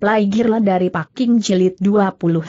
Playgirl dari Paking Jilid 29.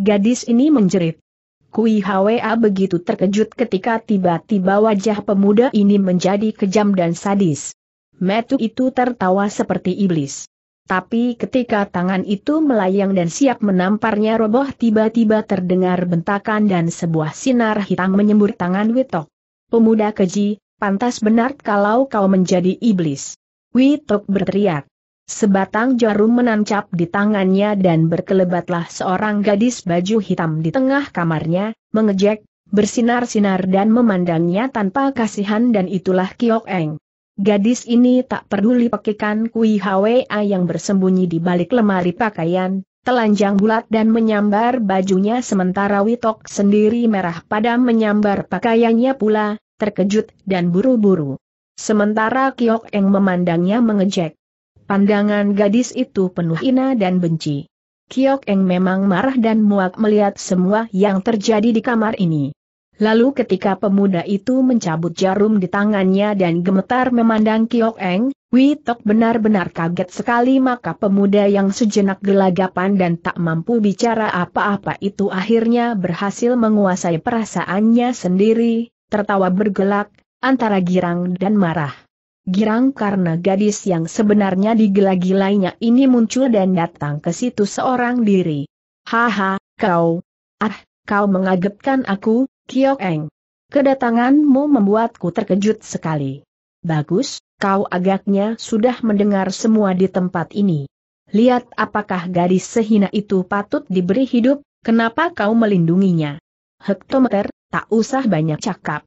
Gadis ini menjerit. Kui Hwa begitu terkejut ketika tiba-tiba wajah pemuda ini menjadi kejam dan sadis. Metu itu tertawa seperti iblis. Tapi ketika tangan itu melayang dan siap menamparnya roboh tiba-tiba terdengar bentakan dan sebuah sinar hitam menyembur tangan Witok. Pemuda keji, pantas benar kalau kau menjadi iblis. Witok berteriak. Sebatang jarum menancap di tangannya dan berkelebatlah seorang gadis baju hitam di tengah kamarnya, mengejek, bersinar-sinar dan memandangnya tanpa kasihan dan itulah Kiok Eng. Gadis ini tak peduli pekikan Kui Hwa yang bersembunyi di balik lemari pakaian, telanjang bulat dan menyambar bajunya sementara Witok sendiri merah pada menyambar pakaiannya pula, terkejut dan buru-buru. Sementara Kiok Eng memandangnya mengejek. Pandangan gadis itu penuh ina dan benci. Kiok Eng memang marah dan muak melihat semua yang terjadi di kamar ini. Lalu ketika pemuda itu mencabut jarum di tangannya dan gemetar memandang Kiok Eng, Witok benar-benar kaget sekali maka pemuda yang sejenak gelagapan dan tak mampu bicara apa-apa itu akhirnya berhasil menguasai perasaannya sendiri, tertawa bergelak, antara girang dan marah girang karena gadis yang sebenarnya digelagi lainnya ini muncul dan datang ke situ seorang diri. Haha, kau. Ah, kau mengagetkan aku, Kiok Eng. Kedatanganmu membuatku terkejut sekali. Bagus, kau agaknya sudah mendengar semua di tempat ini. Lihat apakah gadis sehina itu patut diberi hidup, kenapa kau melindunginya? Hektometer, tak usah banyak cakap.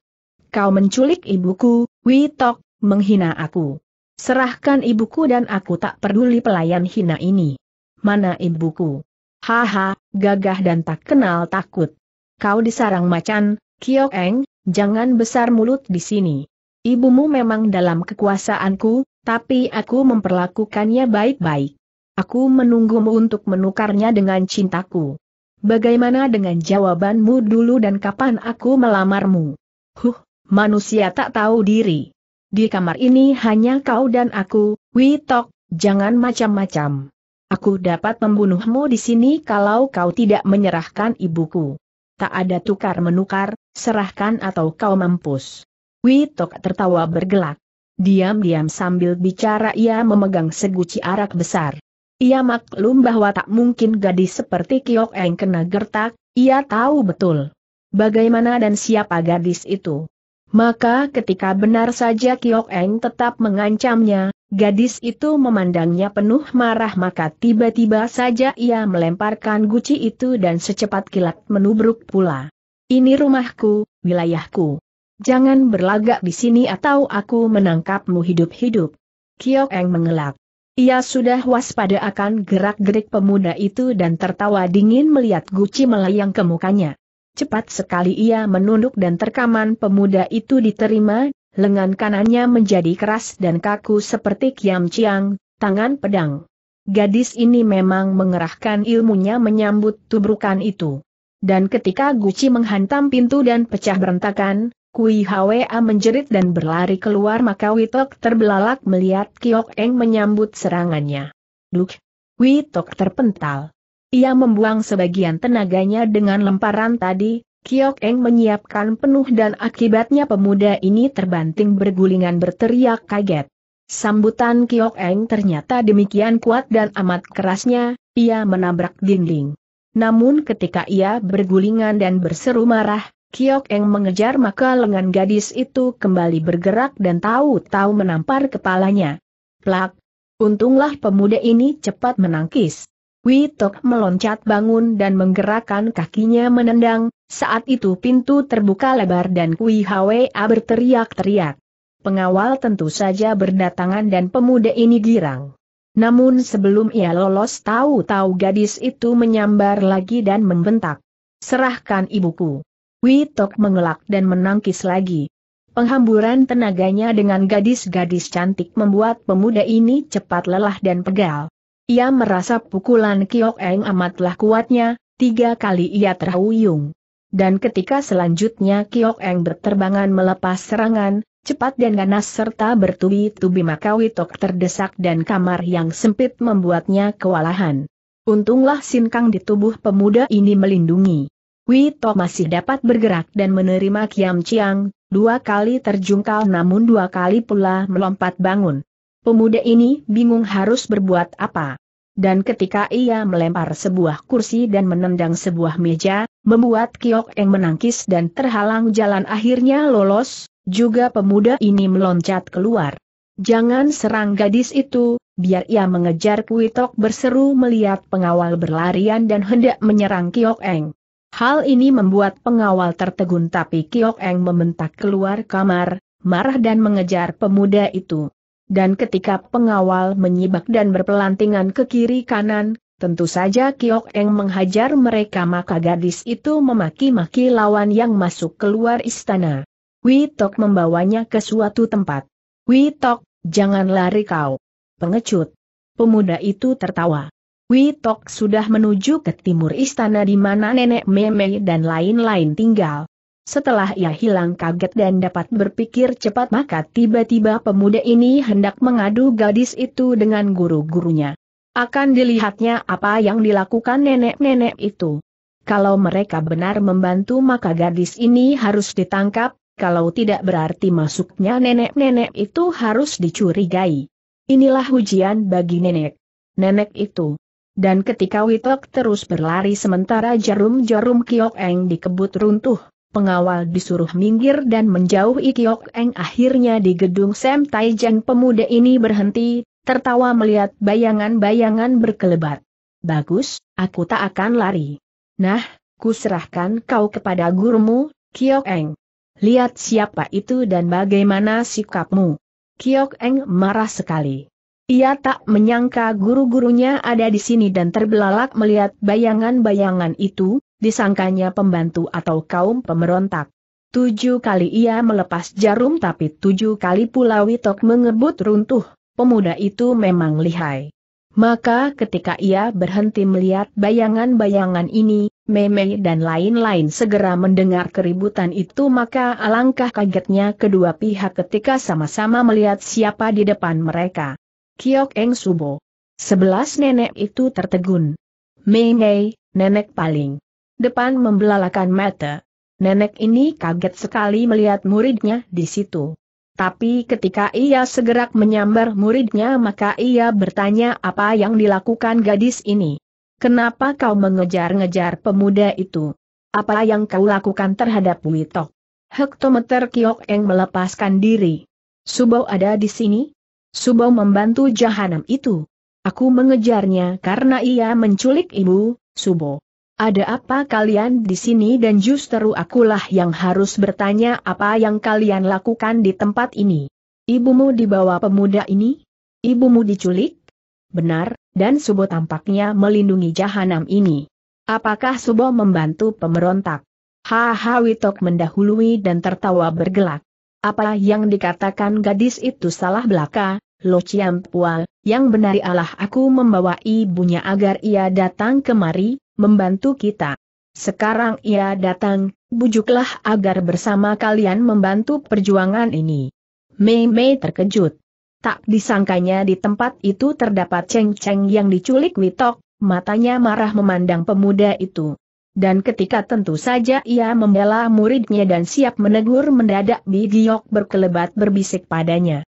Kau menculik ibuku, Witok, menghina aku. Serahkan ibuku dan aku tak peduli pelayan hina ini. Mana ibuku? Haha, gagah dan tak kenal takut. Kau disarang macan, Kiok Eng, jangan besar mulut di sini. Ibumu memang dalam kekuasaanku, tapi aku memperlakukannya baik-baik. Aku menunggumu untuk menukarnya dengan cintaku. Bagaimana dengan jawabanmu dulu dan kapan aku melamarmu? Huh, manusia tak tahu diri. Di kamar ini hanya kau dan aku, Witok, jangan macam-macam. Aku dapat membunuhmu di sini kalau kau tidak menyerahkan ibuku. Tak ada tukar-menukar, serahkan atau kau mampus. Witok tertawa bergelak. Diam-diam sambil bicara ia memegang seguci arak besar. Ia maklum bahwa tak mungkin gadis seperti Kiok Eng kena gertak, ia tahu betul. Bagaimana dan siapa gadis itu? Maka ketika benar saja Kiok Eng tetap mengancamnya, gadis itu memandangnya penuh marah maka tiba-tiba saja ia melemparkan guci itu dan secepat kilat menubruk pula. Ini rumahku, wilayahku. Jangan berlagak di sini atau aku menangkapmu hidup-hidup. Kiok Eng mengelak. Ia sudah waspada akan gerak-gerik pemuda itu dan tertawa dingin melihat guci melayang ke mukanya. Cepat sekali ia menunduk dan terkaman pemuda itu diterima, lengan kanannya menjadi keras dan kaku seperti kiam ciang, tangan pedang. Gadis ini memang mengerahkan ilmunya menyambut tubrukan itu. Dan ketika Guci menghantam pintu dan pecah berantakan, Kui Hwa menjerit dan berlari keluar maka Witok terbelalak melihat Kiok Eng menyambut serangannya. Duk! Witok terpental. Ia membuang sebagian tenaganya dengan lemparan tadi, Kiok Eng menyiapkan penuh dan akibatnya pemuda ini terbanting bergulingan berteriak kaget. Sambutan Kiok Eng ternyata demikian kuat dan amat kerasnya, ia menabrak dinding. Namun ketika ia bergulingan dan berseru marah, Kiok Eng mengejar maka lengan gadis itu kembali bergerak dan tahu-tahu menampar kepalanya. Plak! Untunglah pemuda ini cepat menangkis. Witok meloncat bangun dan menggerakkan kakinya menendang, saat itu pintu terbuka lebar dan Kui Hwa berteriak-teriak. Pengawal tentu saja berdatangan dan pemuda ini girang. Namun sebelum ia lolos tahu-tahu gadis itu menyambar lagi dan membentak. Serahkan ibuku. Witok mengelak dan menangkis lagi. Penghamburan tenaganya dengan gadis-gadis cantik membuat pemuda ini cepat lelah dan pegal. Ia merasa pukulan Kiok Eng amatlah kuatnya, tiga kali ia terhuyung. Dan ketika selanjutnya Kiok Eng berterbangan melepas serangan, cepat dan ganas serta bertubi-tubi maka Witok terdesak dan kamar yang sempit membuatnya kewalahan. Untunglah sinkang di tubuh pemuda ini melindungi. Wito masih dapat bergerak dan menerima Kiam Chiang, dua kali terjungkal namun dua kali pula melompat bangun. Pemuda ini bingung harus berbuat apa. Dan ketika ia melempar sebuah kursi dan menendang sebuah meja, membuat Kiok Eng menangkis dan terhalang jalan akhirnya lolos, juga pemuda ini meloncat keluar. Jangan serang gadis itu, biar ia mengejar Kuitok berseru melihat pengawal berlarian dan hendak menyerang Kiok Eng. Hal ini membuat pengawal tertegun tapi Kiok Eng membentak keluar kamar, marah dan mengejar pemuda itu dan ketika pengawal menyibak dan berpelantingan ke kiri kanan, tentu saja Kiok Eng menghajar mereka maka gadis itu memaki-maki lawan yang masuk keluar istana. Witok membawanya ke suatu tempat. Witok, jangan lari kau. Pengecut. Pemuda itu tertawa. Witok sudah menuju ke timur istana di mana nenek meme dan lain-lain tinggal. Setelah ia hilang kaget dan dapat berpikir cepat maka tiba-tiba pemuda ini hendak mengadu gadis itu dengan guru-gurunya. Akan dilihatnya apa yang dilakukan nenek-nenek itu. Kalau mereka benar membantu maka gadis ini harus ditangkap, kalau tidak berarti masuknya nenek-nenek itu harus dicurigai. Inilah ujian bagi nenek. Nenek itu. Dan ketika Witok terus berlari sementara jarum-jarum Kiok Eng dikebut runtuh pengawal disuruh minggir dan menjauhi Ikiok Eng akhirnya di gedung Sam Taijeng pemuda ini berhenti, tertawa melihat bayangan-bayangan berkelebat. Bagus, aku tak akan lari. Nah, kuserahkan kau kepada gurumu, Kiok Eng. Lihat siapa itu dan bagaimana sikapmu. Kiok Eng marah sekali. Ia tak menyangka guru-gurunya ada di sini dan terbelalak melihat bayangan-bayangan itu, disangkanya pembantu atau kaum pemberontak. Tujuh kali ia melepas jarum tapi tujuh kali pula Witok mengebut runtuh, pemuda itu memang lihai. Maka ketika ia berhenti melihat bayangan-bayangan ini, Meme dan lain-lain segera mendengar keributan itu maka alangkah kagetnya kedua pihak ketika sama-sama melihat siapa di depan mereka. Kiok Eng Subo. Sebelas nenek itu tertegun. Meme, nenek paling depan membelalakan mata. Nenek ini kaget sekali melihat muridnya di situ. Tapi ketika ia segera menyambar muridnya maka ia bertanya apa yang dilakukan gadis ini. Kenapa kau mengejar-ngejar pemuda itu? Apa yang kau lakukan terhadap Witok? Hektometer Kiok Eng melepaskan diri. Subo ada di sini? Subo membantu jahanam itu. Aku mengejarnya karena ia menculik ibu, Subo. Ada apa kalian di sini dan justru akulah yang harus bertanya apa yang kalian lakukan di tempat ini. Ibumu dibawa pemuda ini? Ibumu diculik? Benar, dan Subo tampaknya melindungi jahanam ini. Apakah Subo membantu pemberontak? Haha Witok mendahului dan tertawa bergelak. Apa yang dikatakan gadis itu salah belaka, Lo Pual. yang benar ialah aku membawa ibunya agar ia datang kemari, membantu kita. Sekarang ia datang, bujuklah agar bersama kalian membantu perjuangan ini. Mei Mei terkejut. Tak disangkanya di tempat itu terdapat ceng-ceng yang diculik Witok, matanya marah memandang pemuda itu. Dan ketika tentu saja ia membela muridnya dan siap menegur mendadak Giok berkelebat berbisik padanya.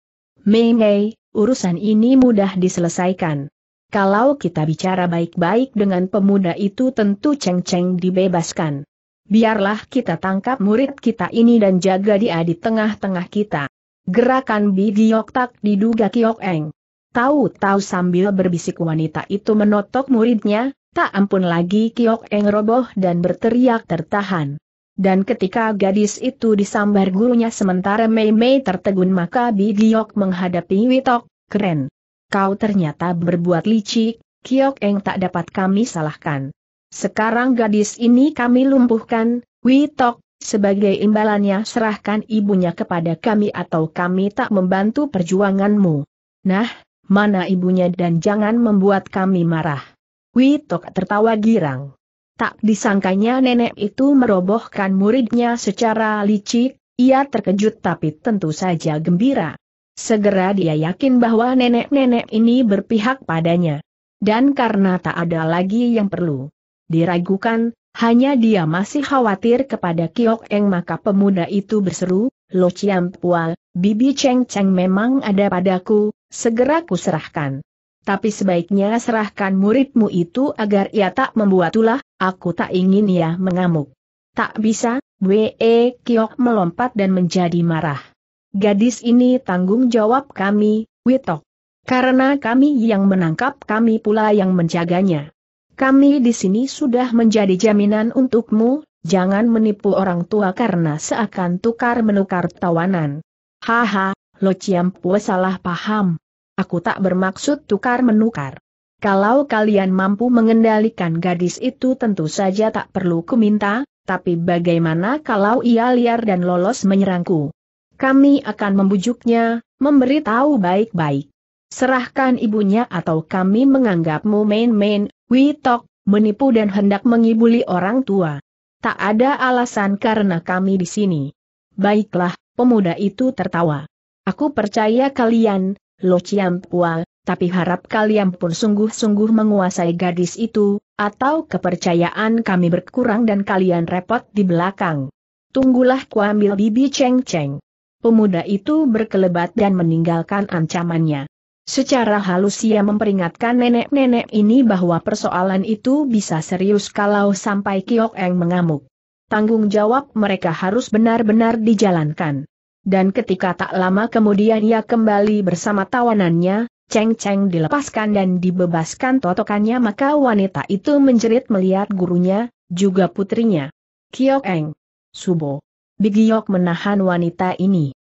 Mei Mei, urusan ini mudah diselesaikan. Kalau kita bicara baik-baik dengan pemuda itu tentu ceng-ceng dibebaskan. Biarlah kita tangkap murid kita ini dan jaga dia di tengah-tengah kita. Gerakan Bi Giok Tak diduga Kiok Eng. Tahu-tahu sambil berbisik wanita itu menotok muridnya, tak ampun lagi Kiok Eng roboh dan berteriak tertahan. Dan ketika gadis itu disambar gurunya sementara Mei Mei tertegun maka Bi Giok menghadapi Witok, keren kau ternyata berbuat licik, Kiok Eng tak dapat kami salahkan. Sekarang gadis ini kami lumpuhkan, Witok, sebagai imbalannya serahkan ibunya kepada kami atau kami tak membantu perjuanganmu. Nah, mana ibunya dan jangan membuat kami marah. Witok tertawa girang. Tak disangkanya nenek itu merobohkan muridnya secara licik, ia terkejut tapi tentu saja gembira. Segera dia yakin bahwa nenek-nenek ini berpihak padanya. Dan karena tak ada lagi yang perlu diragukan, hanya dia masih khawatir kepada Kiok Eng maka pemuda itu berseru, Lo Chiam Pual, Bibi Cheng Cheng memang ada padaku, segera kuserahkan. Tapi sebaiknya serahkan muridmu itu agar ia tak membuat ulah, aku tak ingin ia mengamuk. Tak bisa, Wee Kiok melompat dan menjadi marah. Gadis ini tanggung jawab kami, Witok. Karena kami yang menangkap kami pula yang menjaganya. Kami di sini sudah menjadi jaminan untukmu, jangan menipu orang tua karena seakan tukar-menukar tawanan. Haha, Lo Ciampue salah paham. Aku tak bermaksud tukar-menukar. Kalau kalian mampu mengendalikan gadis itu tentu saja tak perlu kuminta, tapi bagaimana kalau ia liar dan lolos menyerangku? Kami akan membujuknya, memberitahu baik-baik. Serahkan ibunya atau kami menganggapmu main-main, witok, menipu dan hendak mengibuli orang tua. Tak ada alasan karena kami di sini. Baiklah, pemuda itu tertawa. Aku percaya kalian, Lo Ciampua, tapi harap kalian pun sungguh-sungguh menguasai gadis itu, atau kepercayaan kami berkurang dan kalian repot di belakang. Tunggulah kuambil bibi ceng-ceng pemuda itu berkelebat dan meninggalkan ancamannya. Secara halus ia memperingatkan nenek-nenek ini bahwa persoalan itu bisa serius kalau sampai Kiok Eng mengamuk. Tanggung jawab mereka harus benar-benar dijalankan. Dan ketika tak lama kemudian ia kembali bersama tawanannya, Cheng Cheng dilepaskan dan dibebaskan totokannya maka wanita itu menjerit melihat gurunya, juga putrinya. Kiok Eng. Subo. Bigiok menahan wanita ini.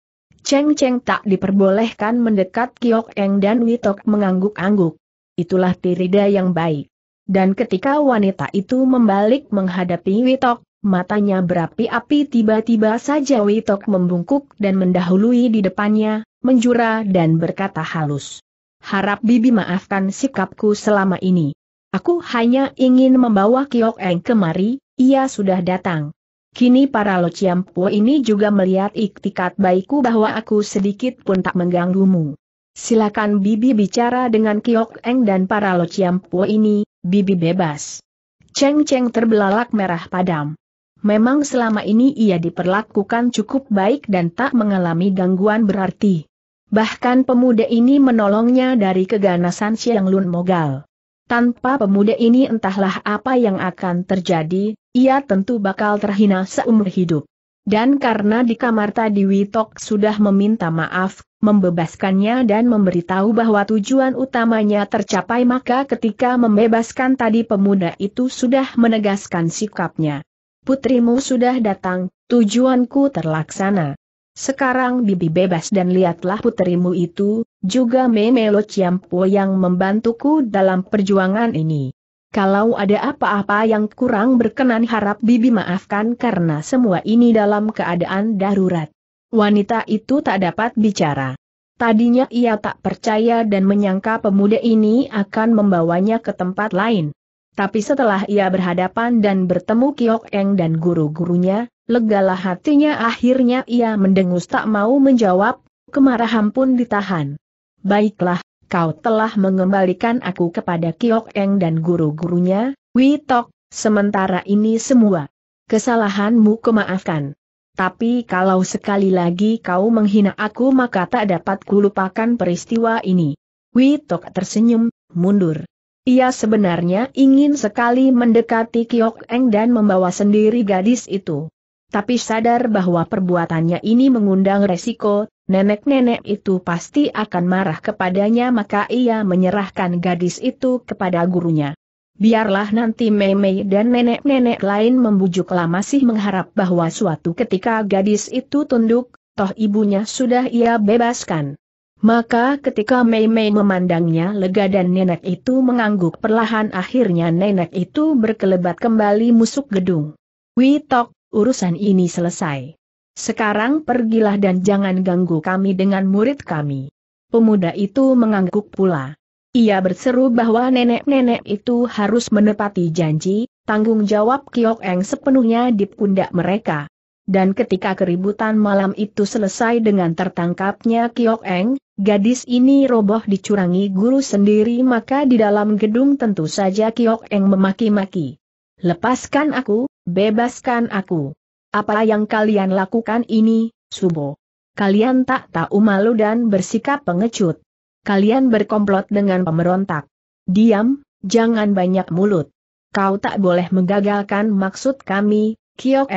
Cheng Cheng tak diperbolehkan mendekat Kiok Eng dan Witok mengangguk-angguk. Itulah Tirida yang baik. Dan ketika wanita itu membalik menghadapi Witok, matanya berapi-api tiba-tiba saja Witok membungkuk dan mendahului di depannya, menjura dan berkata halus. Harap Bibi maafkan sikapku selama ini. Aku hanya ingin membawa Kiok Eng kemari, ia sudah datang. Kini para lociampo ini juga melihat iktikat baikku bahwa aku sedikit pun tak mengganggumu. Silakan Bibi bicara dengan Kiok Eng dan para lociampo ini, Bibi bebas. Cheng Cheng terbelalak merah padam. Memang selama ini ia diperlakukan cukup baik dan tak mengalami gangguan berarti. Bahkan pemuda ini menolongnya dari keganasan Siang Lun Mogal. Tanpa pemuda ini entahlah apa yang akan terjadi, ia tentu bakal terhina seumur hidup. Dan karena di kamar tadi Witok sudah meminta maaf, membebaskannya dan memberitahu bahwa tujuan utamanya tercapai maka ketika membebaskan tadi pemuda itu sudah menegaskan sikapnya. Putrimu sudah datang, tujuanku terlaksana. Sekarang bibi bebas dan lihatlah putrimu itu, juga Memelo Ciampo yang membantuku dalam perjuangan ini. Kalau ada apa-apa yang kurang berkenan harap Bibi maafkan karena semua ini dalam keadaan darurat. Wanita itu tak dapat bicara. Tadinya ia tak percaya dan menyangka pemuda ini akan membawanya ke tempat lain. Tapi setelah ia berhadapan dan bertemu Kiok Eng dan guru-gurunya, legalah hatinya akhirnya ia mendengus tak mau menjawab, kemarahan pun ditahan. Baiklah, kau telah mengembalikan aku kepada Kiok Eng dan guru-gurunya, Witok, sementara ini semua kesalahanmu kemaafkan. Tapi kalau sekali lagi kau menghina aku maka tak dapat kulupakan peristiwa ini. Witok tersenyum, mundur. Ia sebenarnya ingin sekali mendekati Kiok Eng dan membawa sendiri gadis itu. Tapi sadar bahwa perbuatannya ini mengundang resiko, nenek-nenek itu pasti akan marah kepadanya maka ia menyerahkan gadis itu kepada gurunya. Biarlah nanti Mei dan nenek-nenek lain membujuklah masih mengharap bahwa suatu ketika gadis itu tunduk, toh ibunya sudah ia bebaskan. Maka ketika Mei Mei memandangnya lega dan nenek itu mengangguk perlahan akhirnya nenek itu berkelebat kembali musuk gedung. Witok, urusan ini selesai. Sekarang pergilah dan jangan ganggu kami dengan murid kami. Pemuda itu mengangguk pula. Ia berseru bahwa nenek-nenek itu harus menepati janji, tanggung jawab Kiok Eng sepenuhnya di pundak mereka. Dan ketika keributan malam itu selesai dengan tertangkapnya Kiok Eng, gadis ini roboh dicurangi guru sendiri maka di dalam gedung tentu saja Kiok Eng memaki-maki. Lepaskan aku, bebaskan aku. Apa yang kalian lakukan ini, Subo? Kalian tak tahu malu dan bersikap pengecut. Kalian berkomplot dengan pemberontak. Diam, jangan banyak mulut. Kau tak boleh menggagalkan maksud kami, Kiok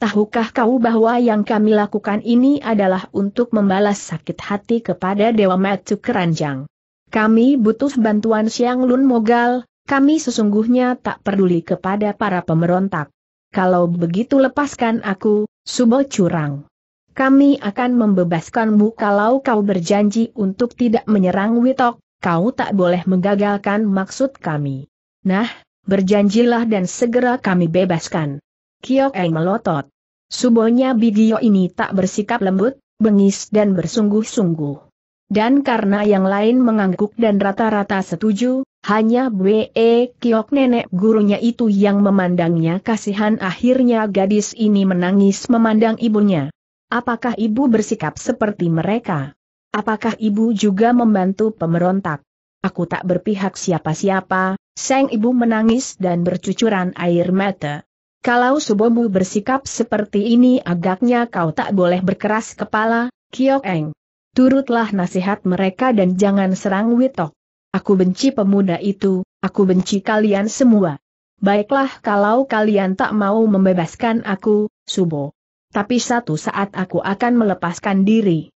Tahukah kau bahwa yang kami lakukan ini adalah untuk membalas sakit hati kepada Dewa Metu Keranjang? Kami butuh bantuan Siang Lun Mogal, kami sesungguhnya tak peduli kepada para pemberontak. Kalau begitu lepaskan aku, Subo curang. Kami akan membebaskanmu kalau kau berjanji untuk tidak menyerang Witok, kau tak boleh menggagalkan maksud kami. Nah, berjanjilah dan segera kami bebaskan. Kiok Eng melotot. Subonya Bigio ini tak bersikap lembut, bengis dan bersungguh-sungguh. Dan karena yang lain mengangguk dan rata-rata setuju, hanya B.E. Kiok nenek gurunya itu yang memandangnya kasihan akhirnya gadis ini menangis memandang ibunya. Apakah ibu bersikap seperti mereka? Apakah ibu juga membantu pemberontak? Aku tak berpihak siapa-siapa, sang ibu menangis dan bercucuran air mata. Kalau subomu bersikap seperti ini agaknya kau tak boleh berkeras kepala, Kiok Eng. Turutlah nasihat mereka dan jangan serang Witok. Aku benci pemuda itu, aku benci kalian semua. Baiklah kalau kalian tak mau membebaskan aku, Subo. Tapi satu saat aku akan melepaskan diri.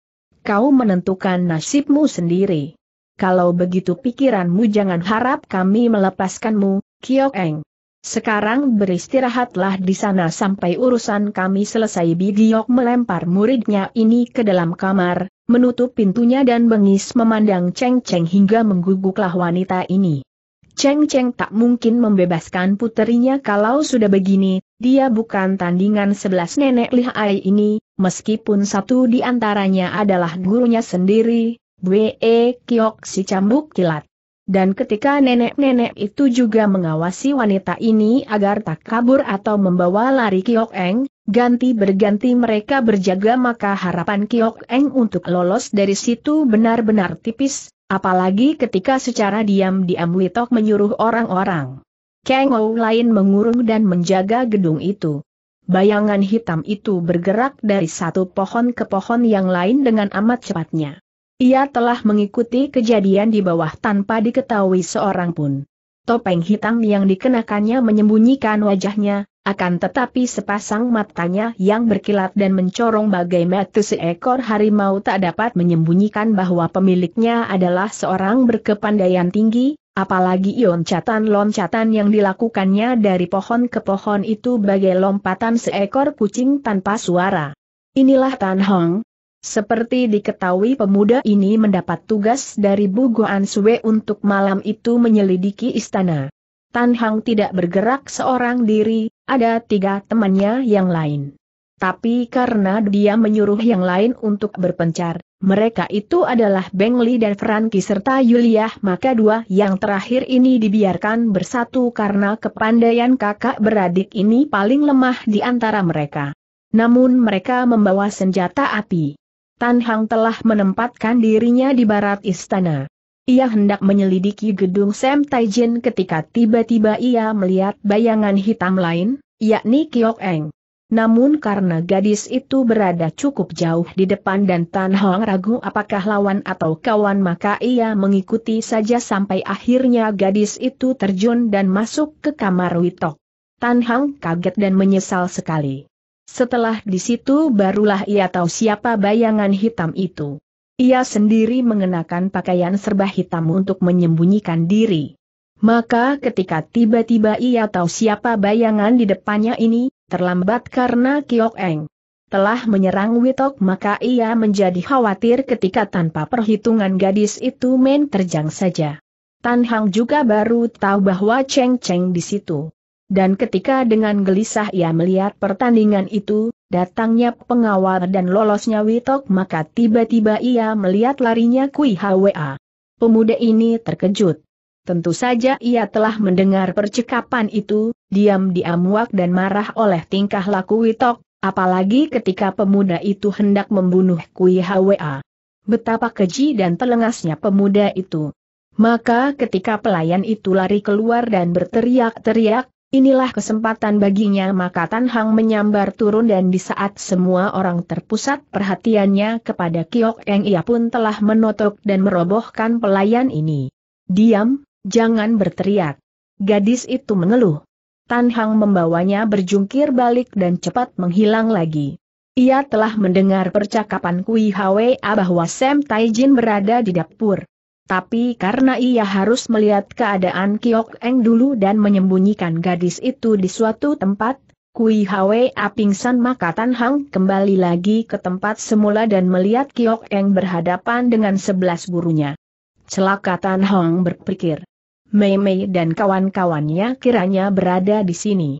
Kau menentukan nasibmu sendiri. Kalau begitu pikiranmu jangan harap kami melepaskanmu, Kyokeng. Sekarang beristirahatlah di sana sampai urusan kami selesai Bigiok melempar muridnya ini ke dalam kamar, menutup pintunya dan bengis memandang Cheng Cheng hingga mengguguklah wanita ini. Cheng Cheng tak mungkin membebaskan puterinya kalau sudah begini, dia bukan tandingan sebelas nenek lihai ini, meskipun satu di antaranya adalah gurunya sendiri, B.E. Kiok si cambuk kilat. Dan ketika nenek-nenek itu juga mengawasi wanita ini agar tak kabur atau membawa lari Kiok Eng, ganti berganti mereka berjaga maka harapan Kiok Eng untuk lolos dari situ benar-benar tipis, apalagi ketika secara diam-diam Witok menyuruh orang-orang. Kang Ou lain mengurung dan menjaga gedung itu. Bayangan hitam itu bergerak dari satu pohon ke pohon yang lain dengan amat cepatnya. Ia telah mengikuti kejadian di bawah tanpa diketahui seorang pun. Topeng hitam yang dikenakannya menyembunyikan wajahnya, akan tetapi sepasang matanya yang berkilat dan mencorong bagai mata seekor harimau tak dapat menyembunyikan bahwa pemiliknya adalah seorang berkepandaian tinggi, apalagi loncatan-loncatan yang dilakukannya dari pohon ke pohon itu bagai lompatan seekor kucing tanpa suara. Inilah Tan Hong, seperti diketahui pemuda ini mendapat tugas dari Bu Guan Sue untuk malam itu menyelidiki istana. Tan Hang tidak bergerak seorang diri, ada tiga temannya yang lain. Tapi karena dia menyuruh yang lain untuk berpencar, mereka itu adalah Beng Li dan Franky serta Yuliah maka dua yang terakhir ini dibiarkan bersatu karena kepandaian kakak beradik ini paling lemah di antara mereka. Namun mereka membawa senjata api. Tan Hang telah menempatkan dirinya di barat istana. Ia hendak menyelidiki gedung Sam Taijin ketika tiba-tiba ia melihat bayangan hitam lain, yakni Kiok Eng. Namun karena gadis itu berada cukup jauh di depan dan Tan Hong ragu apakah lawan atau kawan maka ia mengikuti saja sampai akhirnya gadis itu terjun dan masuk ke kamar Witok. Tan Hong kaget dan menyesal sekali. Setelah di situ barulah ia tahu siapa bayangan hitam itu. Ia sendiri mengenakan pakaian serba hitam untuk menyembunyikan diri. Maka ketika tiba-tiba ia tahu siapa bayangan di depannya ini, terlambat karena Kiok Eng telah menyerang Witok maka ia menjadi khawatir ketika tanpa perhitungan gadis itu main terjang saja. Tan Hang juga baru tahu bahwa Cheng Cheng di situ dan ketika dengan gelisah ia melihat pertandingan itu, datangnya pengawal dan lolosnya Witok maka tiba-tiba ia melihat larinya Kui Hwa. Pemuda ini terkejut. Tentu saja ia telah mendengar percakapan itu, diam-diam dan marah oleh tingkah laku Witok, apalagi ketika pemuda itu hendak membunuh Kui Hwa. Betapa keji dan telengasnya pemuda itu. Maka ketika pelayan itu lari keluar dan berteriak-teriak, Inilah kesempatan baginya maka Tan Hang menyambar turun dan di saat semua orang terpusat perhatiannya kepada Kiok Eng ia pun telah menotok dan merobohkan pelayan ini. Diam, jangan berteriak. Gadis itu mengeluh. Tan Hang membawanya berjungkir balik dan cepat menghilang lagi. Ia telah mendengar percakapan Kui Hwa bahwa Sam Taijin berada di dapur. Tapi karena ia harus melihat keadaan Kiok Eng dulu dan menyembunyikan gadis itu di suatu tempat, Kui Hwe pingsan maka Tan Hang kembali lagi ke tempat semula dan melihat Kiok Eng berhadapan dengan sebelas gurunya. Celaka Tan Hang berpikir. Mei Mei dan kawan-kawannya kiranya berada di sini.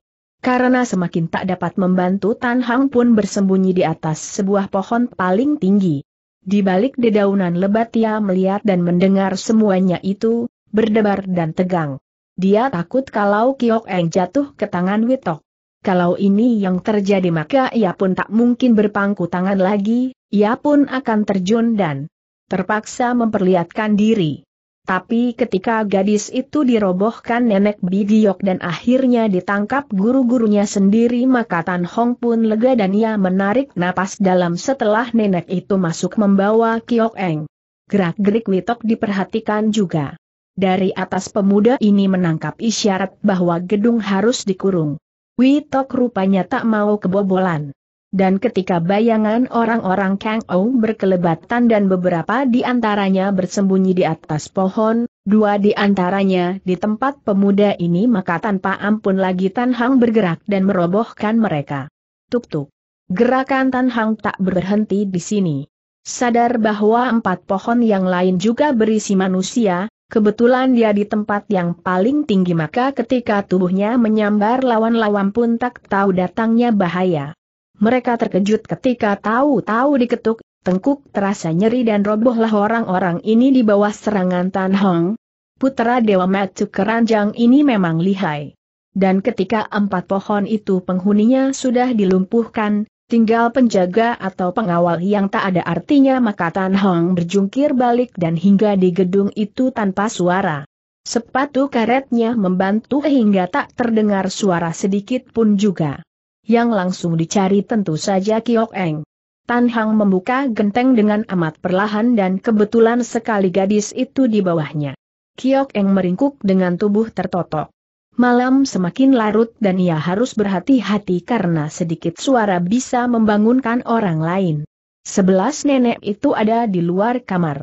Karena semakin tak dapat membantu Tan Hang pun bersembunyi di atas sebuah pohon paling tinggi. Di balik dedaunan lebat ia melihat dan mendengar semuanya itu, berdebar dan tegang. Dia takut kalau Kiok Eng jatuh ke tangan Witok. Kalau ini yang terjadi maka ia pun tak mungkin berpangku tangan lagi, ia pun akan terjun dan terpaksa memperlihatkan diri. Tapi ketika gadis itu dirobohkan nenek Bigiok dan akhirnya ditangkap guru-gurunya sendiri maka Tan Hong pun lega dan ia menarik napas dalam setelah nenek itu masuk membawa Kiok Eng. Gerak-gerik Witok diperhatikan juga. Dari atas pemuda ini menangkap isyarat bahwa gedung harus dikurung. Witok rupanya tak mau kebobolan dan ketika bayangan orang-orang Kang Ou berkelebatan dan beberapa di antaranya bersembunyi di atas pohon, dua di antaranya di tempat pemuda ini maka tanpa ampun lagi Tan Hang bergerak dan merobohkan mereka. Tuk-tuk. Gerakan Tan Hang tak berhenti di sini. Sadar bahwa empat pohon yang lain juga berisi manusia, Kebetulan dia di tempat yang paling tinggi maka ketika tubuhnya menyambar lawan-lawan pun tak tahu datangnya bahaya. Mereka terkejut ketika tahu-tahu diketuk, tengkuk terasa nyeri dan robohlah orang-orang ini di bawah serangan Tan Hong. Putra Dewa Matsu Keranjang ini memang lihai. Dan ketika empat pohon itu penghuninya sudah dilumpuhkan, tinggal penjaga atau pengawal yang tak ada artinya maka Tan Hong berjungkir balik dan hingga di gedung itu tanpa suara. Sepatu karetnya membantu hingga tak terdengar suara sedikit pun juga. Yang langsung dicari tentu saja Kiok Eng. Tan Hang membuka genteng dengan amat perlahan dan kebetulan sekali gadis itu di bawahnya. Kiok Eng meringkuk dengan tubuh tertotok. Malam semakin larut dan ia harus berhati-hati karena sedikit suara bisa membangunkan orang lain. Sebelas nenek itu ada di luar kamar.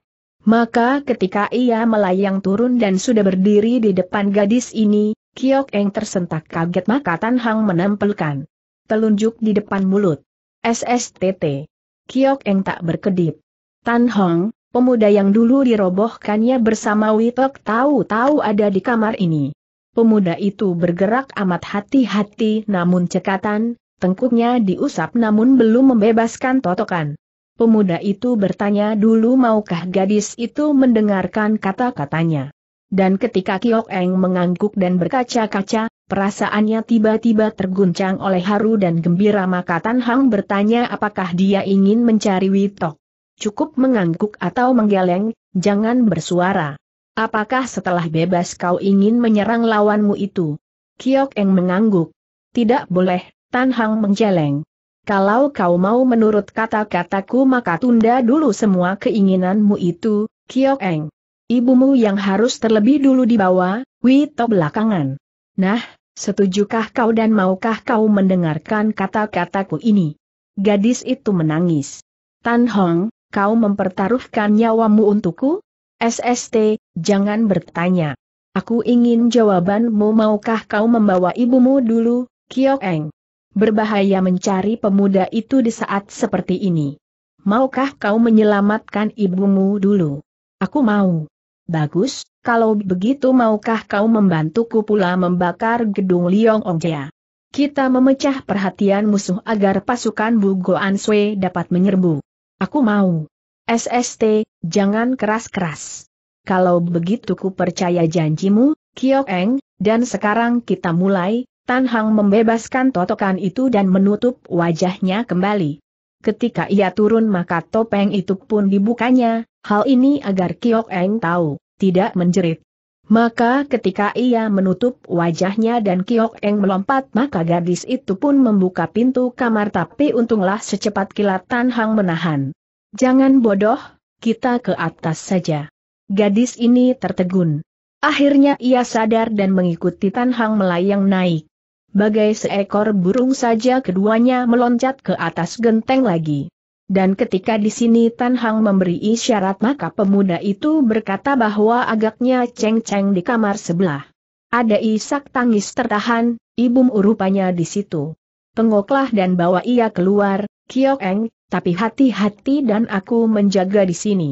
Maka ketika ia melayang turun dan sudah berdiri di depan gadis ini, Kiok Eng tersentak kaget maka Tan Hang menempelkan telunjuk di depan mulut. SSTT. Kiok Eng tak berkedip. Tan Hong, pemuda yang dulu dirobohkannya bersama Witok tahu-tahu ada di kamar ini. Pemuda itu bergerak amat hati-hati namun cekatan, tengkuknya diusap namun belum membebaskan totokan. Pemuda itu bertanya dulu maukah gadis itu mendengarkan kata-katanya. Dan ketika Kiok Eng mengangguk dan berkaca-kaca, Perasaannya tiba-tiba terguncang oleh haru dan gembira maka Tan Hang bertanya apakah dia ingin mencari Witok. Cukup mengangguk atau menggeleng, jangan bersuara. Apakah setelah bebas kau ingin menyerang lawanmu itu? Kiok Eng mengangguk. Tidak boleh, Tan Hang menggeleng. Kalau kau mau menurut kata-kataku maka tunda dulu semua keinginanmu itu, Kiok Eng. Ibumu yang harus terlebih dulu dibawa, Wito belakangan. Nah, Setujukah kau dan maukah kau mendengarkan kata-kataku ini? Gadis itu menangis. Tan Hong, kau mempertaruhkan nyawamu untukku? SST, jangan bertanya. Aku ingin jawabanmu maukah kau membawa ibumu dulu, Kiok Eng? Berbahaya mencari pemuda itu di saat seperti ini. Maukah kau menyelamatkan ibumu dulu? Aku mau. Bagus, kalau begitu maukah kau membantuku pula membakar gedung Liong Ongjia? Kita memecah perhatian musuh agar pasukan Bu Goan Sui dapat menyerbu. Aku mau. SST, jangan keras-keras. Kalau begitu ku percaya janjimu, Kiok Eng, dan sekarang kita mulai, Tan Hang membebaskan totokan itu dan menutup wajahnya kembali. Ketika ia turun maka topeng itu pun dibukanya, hal ini agar Kiok Eng tahu tidak menjerit. Maka ketika ia menutup wajahnya dan Kiok Eng melompat maka gadis itu pun membuka pintu kamar tapi untunglah secepat kilat Tan Hang menahan. Jangan bodoh, kita ke atas saja. Gadis ini tertegun. Akhirnya ia sadar dan mengikuti Tan Hang melayang naik. Bagai seekor burung saja keduanya meloncat ke atas genteng lagi. Dan ketika di sini Tan Hang memberi isyarat maka pemuda itu berkata bahwa agaknya Cheng Cheng di kamar sebelah. Ada isak tangis tertahan, ibu rupanya di situ. Tengoklah dan bawa ia keluar, Kiok Eng, tapi hati-hati dan aku menjaga di sini.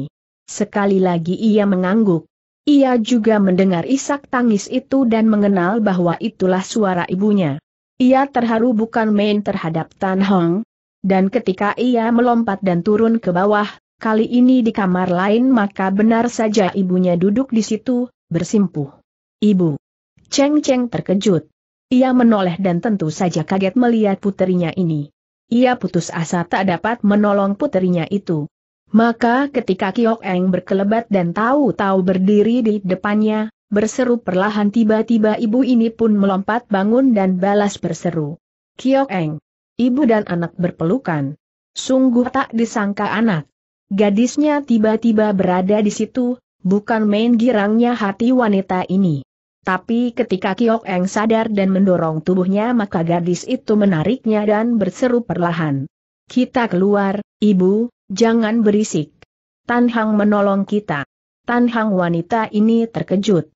Sekali lagi ia mengangguk. Ia juga mendengar isak tangis itu dan mengenal bahwa itulah suara ibunya. Ia terharu bukan main terhadap Tan Hong, dan ketika ia melompat dan turun ke bawah, kali ini di kamar lain maka benar saja ibunya duduk di situ, bersimpuh. Ibu. Cheng Cheng terkejut. Ia menoleh dan tentu saja kaget melihat puterinya ini. Ia putus asa tak dapat menolong puterinya itu. Maka ketika Kiok Eng berkelebat dan tahu-tahu berdiri di depannya, berseru perlahan tiba-tiba ibu ini pun melompat bangun dan balas berseru. Kiok Eng. Ibu dan anak berpelukan. Sungguh tak disangka anak. Gadisnya tiba-tiba berada di situ, bukan main girangnya hati wanita ini. Tapi ketika Kiok Eng sadar dan mendorong tubuhnya maka gadis itu menariknya dan berseru perlahan. Kita keluar, ibu, jangan berisik. Tan Hang menolong kita. Tan Hang wanita ini terkejut.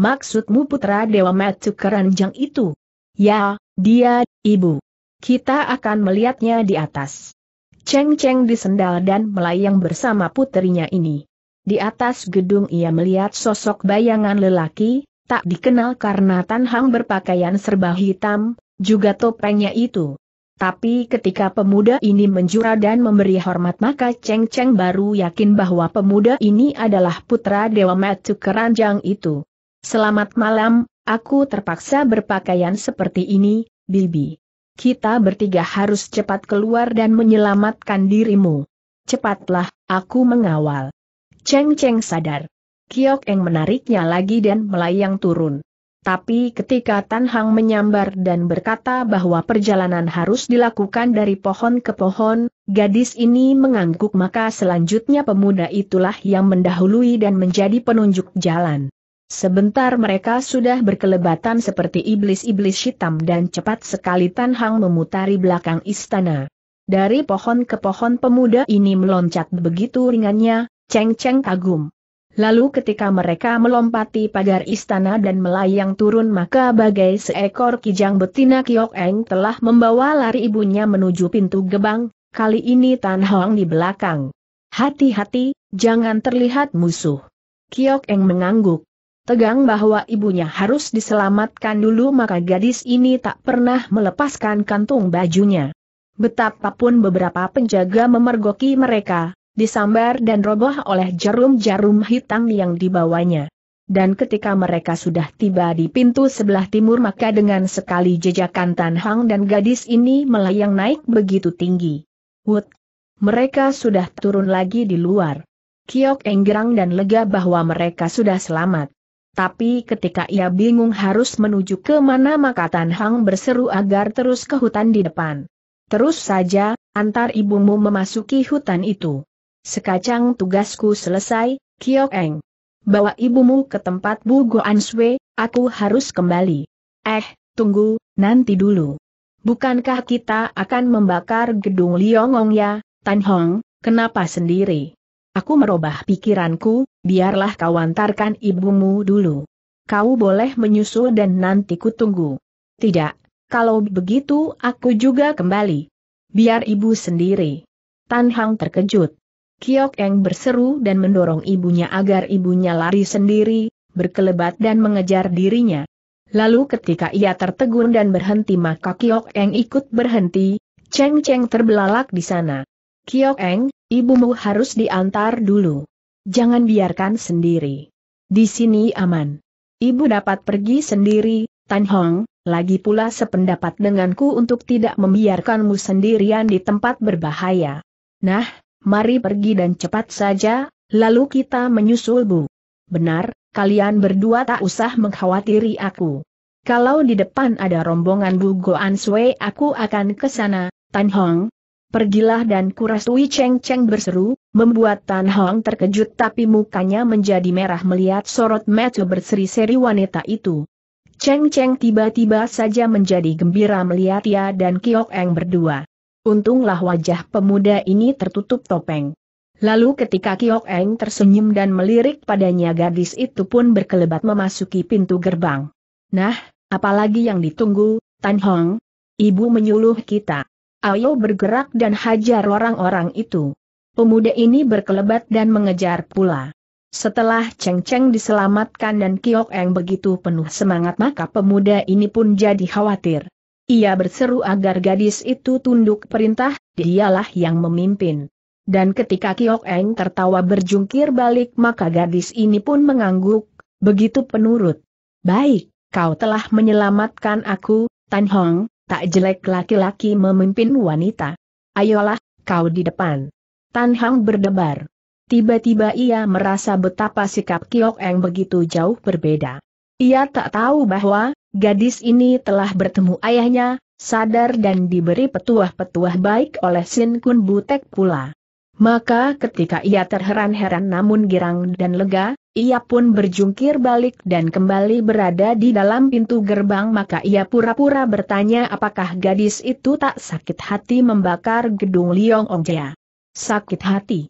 Maksudmu putra Dewa Matsu keranjang itu? Ya, dia, ibu. Kita akan melihatnya di atas. Ceng-ceng Cheng disendal dan melayang bersama putrinya ini. Di atas gedung ia melihat sosok bayangan lelaki, tak dikenal karena Tan Hang berpakaian serba hitam, juga topengnya itu. Tapi ketika pemuda ini menjura dan memberi hormat maka ceng-ceng baru yakin bahwa pemuda ini adalah putra Dewa Matu Keranjang itu. Selamat malam, aku terpaksa berpakaian seperti ini, Bibi kita bertiga harus cepat keluar dan menyelamatkan dirimu. Cepatlah, aku mengawal. Cheng Cheng sadar. Kiok Eng menariknya lagi dan melayang turun. Tapi ketika Tan Hang menyambar dan berkata bahwa perjalanan harus dilakukan dari pohon ke pohon, gadis ini mengangguk maka selanjutnya pemuda itulah yang mendahului dan menjadi penunjuk jalan. Sebentar mereka sudah berkelebatan seperti iblis-iblis hitam dan cepat sekali Tan Hang memutari belakang istana. Dari pohon ke pohon pemuda ini meloncat begitu ringannya, ceng-ceng kagum. Lalu ketika mereka melompati pagar istana dan melayang turun maka bagai seekor kijang betina Kiok Eng telah membawa lari ibunya menuju pintu gebang, kali ini Tan Hong di belakang. Hati-hati, jangan terlihat musuh. Kiok Eng mengangguk, tegang bahwa ibunya harus diselamatkan dulu maka gadis ini tak pernah melepaskan kantung bajunya. Betapapun beberapa penjaga memergoki mereka, disambar dan roboh oleh jarum-jarum hitam yang dibawanya. Dan ketika mereka sudah tiba di pintu sebelah timur maka dengan sekali jejakan Tan Hang dan gadis ini melayang naik begitu tinggi. Wood. Mereka sudah turun lagi di luar. Kiok enggerang dan lega bahwa mereka sudah selamat. Tapi ketika ia bingung harus menuju ke mana maka Tan Hang berseru agar terus ke hutan di depan. Terus saja, antar ibumu memasuki hutan itu. Sekacang tugasku selesai, Kiok Eng. Bawa ibumu ke tempat Bu Goan Sui, aku harus kembali. Eh, tunggu, nanti dulu. Bukankah kita akan membakar gedung Liongong ya, Tan Hong, kenapa sendiri? Aku merubah pikiranku, biarlah kau antarkan ibumu dulu. Kau boleh menyusul dan nanti kutunggu. Tidak, kalau begitu aku juga kembali. Biar ibu sendiri. Tan Hang terkejut. Kiok Eng berseru dan mendorong ibunya agar ibunya lari sendiri, berkelebat dan mengejar dirinya. Lalu ketika ia tertegun dan berhenti maka Kiok Eng ikut berhenti, Cheng Cheng terbelalak di sana. Kiok Eng, ibumu harus diantar dulu. Jangan biarkan sendiri. Di sini aman. Ibu dapat pergi sendiri, Tan Hong, lagi pula sependapat denganku untuk tidak membiarkanmu sendirian di tempat berbahaya. Nah, mari pergi dan cepat saja, lalu kita menyusul Bu. Benar, kalian berdua tak usah mengkhawatiri aku. Kalau di depan ada rombongan Bu Goan Sui aku akan ke sana, Tan Hong, Pergilah dan kurasui Cheng Cheng berseru, membuat Tan Hong terkejut tapi mukanya menjadi merah melihat sorot mata berseri-seri wanita itu. Cheng Cheng tiba-tiba saja menjadi gembira melihat ia dan Kiok Eng berdua. Untunglah wajah pemuda ini tertutup topeng. Lalu ketika Kiok Eng tersenyum dan melirik padanya gadis itu pun berkelebat memasuki pintu gerbang. Nah, apalagi yang ditunggu, Tan Hong? Ibu menyuluh kita ayo bergerak dan hajar orang-orang itu. Pemuda ini berkelebat dan mengejar pula. Setelah Cheng Cheng diselamatkan dan Kiok Eng begitu penuh semangat maka pemuda ini pun jadi khawatir. Ia berseru agar gadis itu tunduk perintah, dialah yang memimpin. Dan ketika Kiok Eng tertawa berjungkir balik maka gadis ini pun mengangguk, begitu penurut. Baik, kau telah menyelamatkan aku, Tan Hong, tak jelek laki-laki memimpin wanita. Ayolah, kau di depan. Tan Hang berdebar. Tiba-tiba ia merasa betapa sikap Kiok Eng begitu jauh berbeda. Ia tak tahu bahwa, gadis ini telah bertemu ayahnya, sadar dan diberi petuah-petuah baik oleh Sin Kun Butek pula. Maka ketika ia terheran-heran namun girang dan lega, ia pun berjungkir balik dan kembali berada di dalam pintu gerbang maka ia pura-pura bertanya apakah gadis itu tak sakit hati membakar gedung Liong Ongjia. Sakit hati?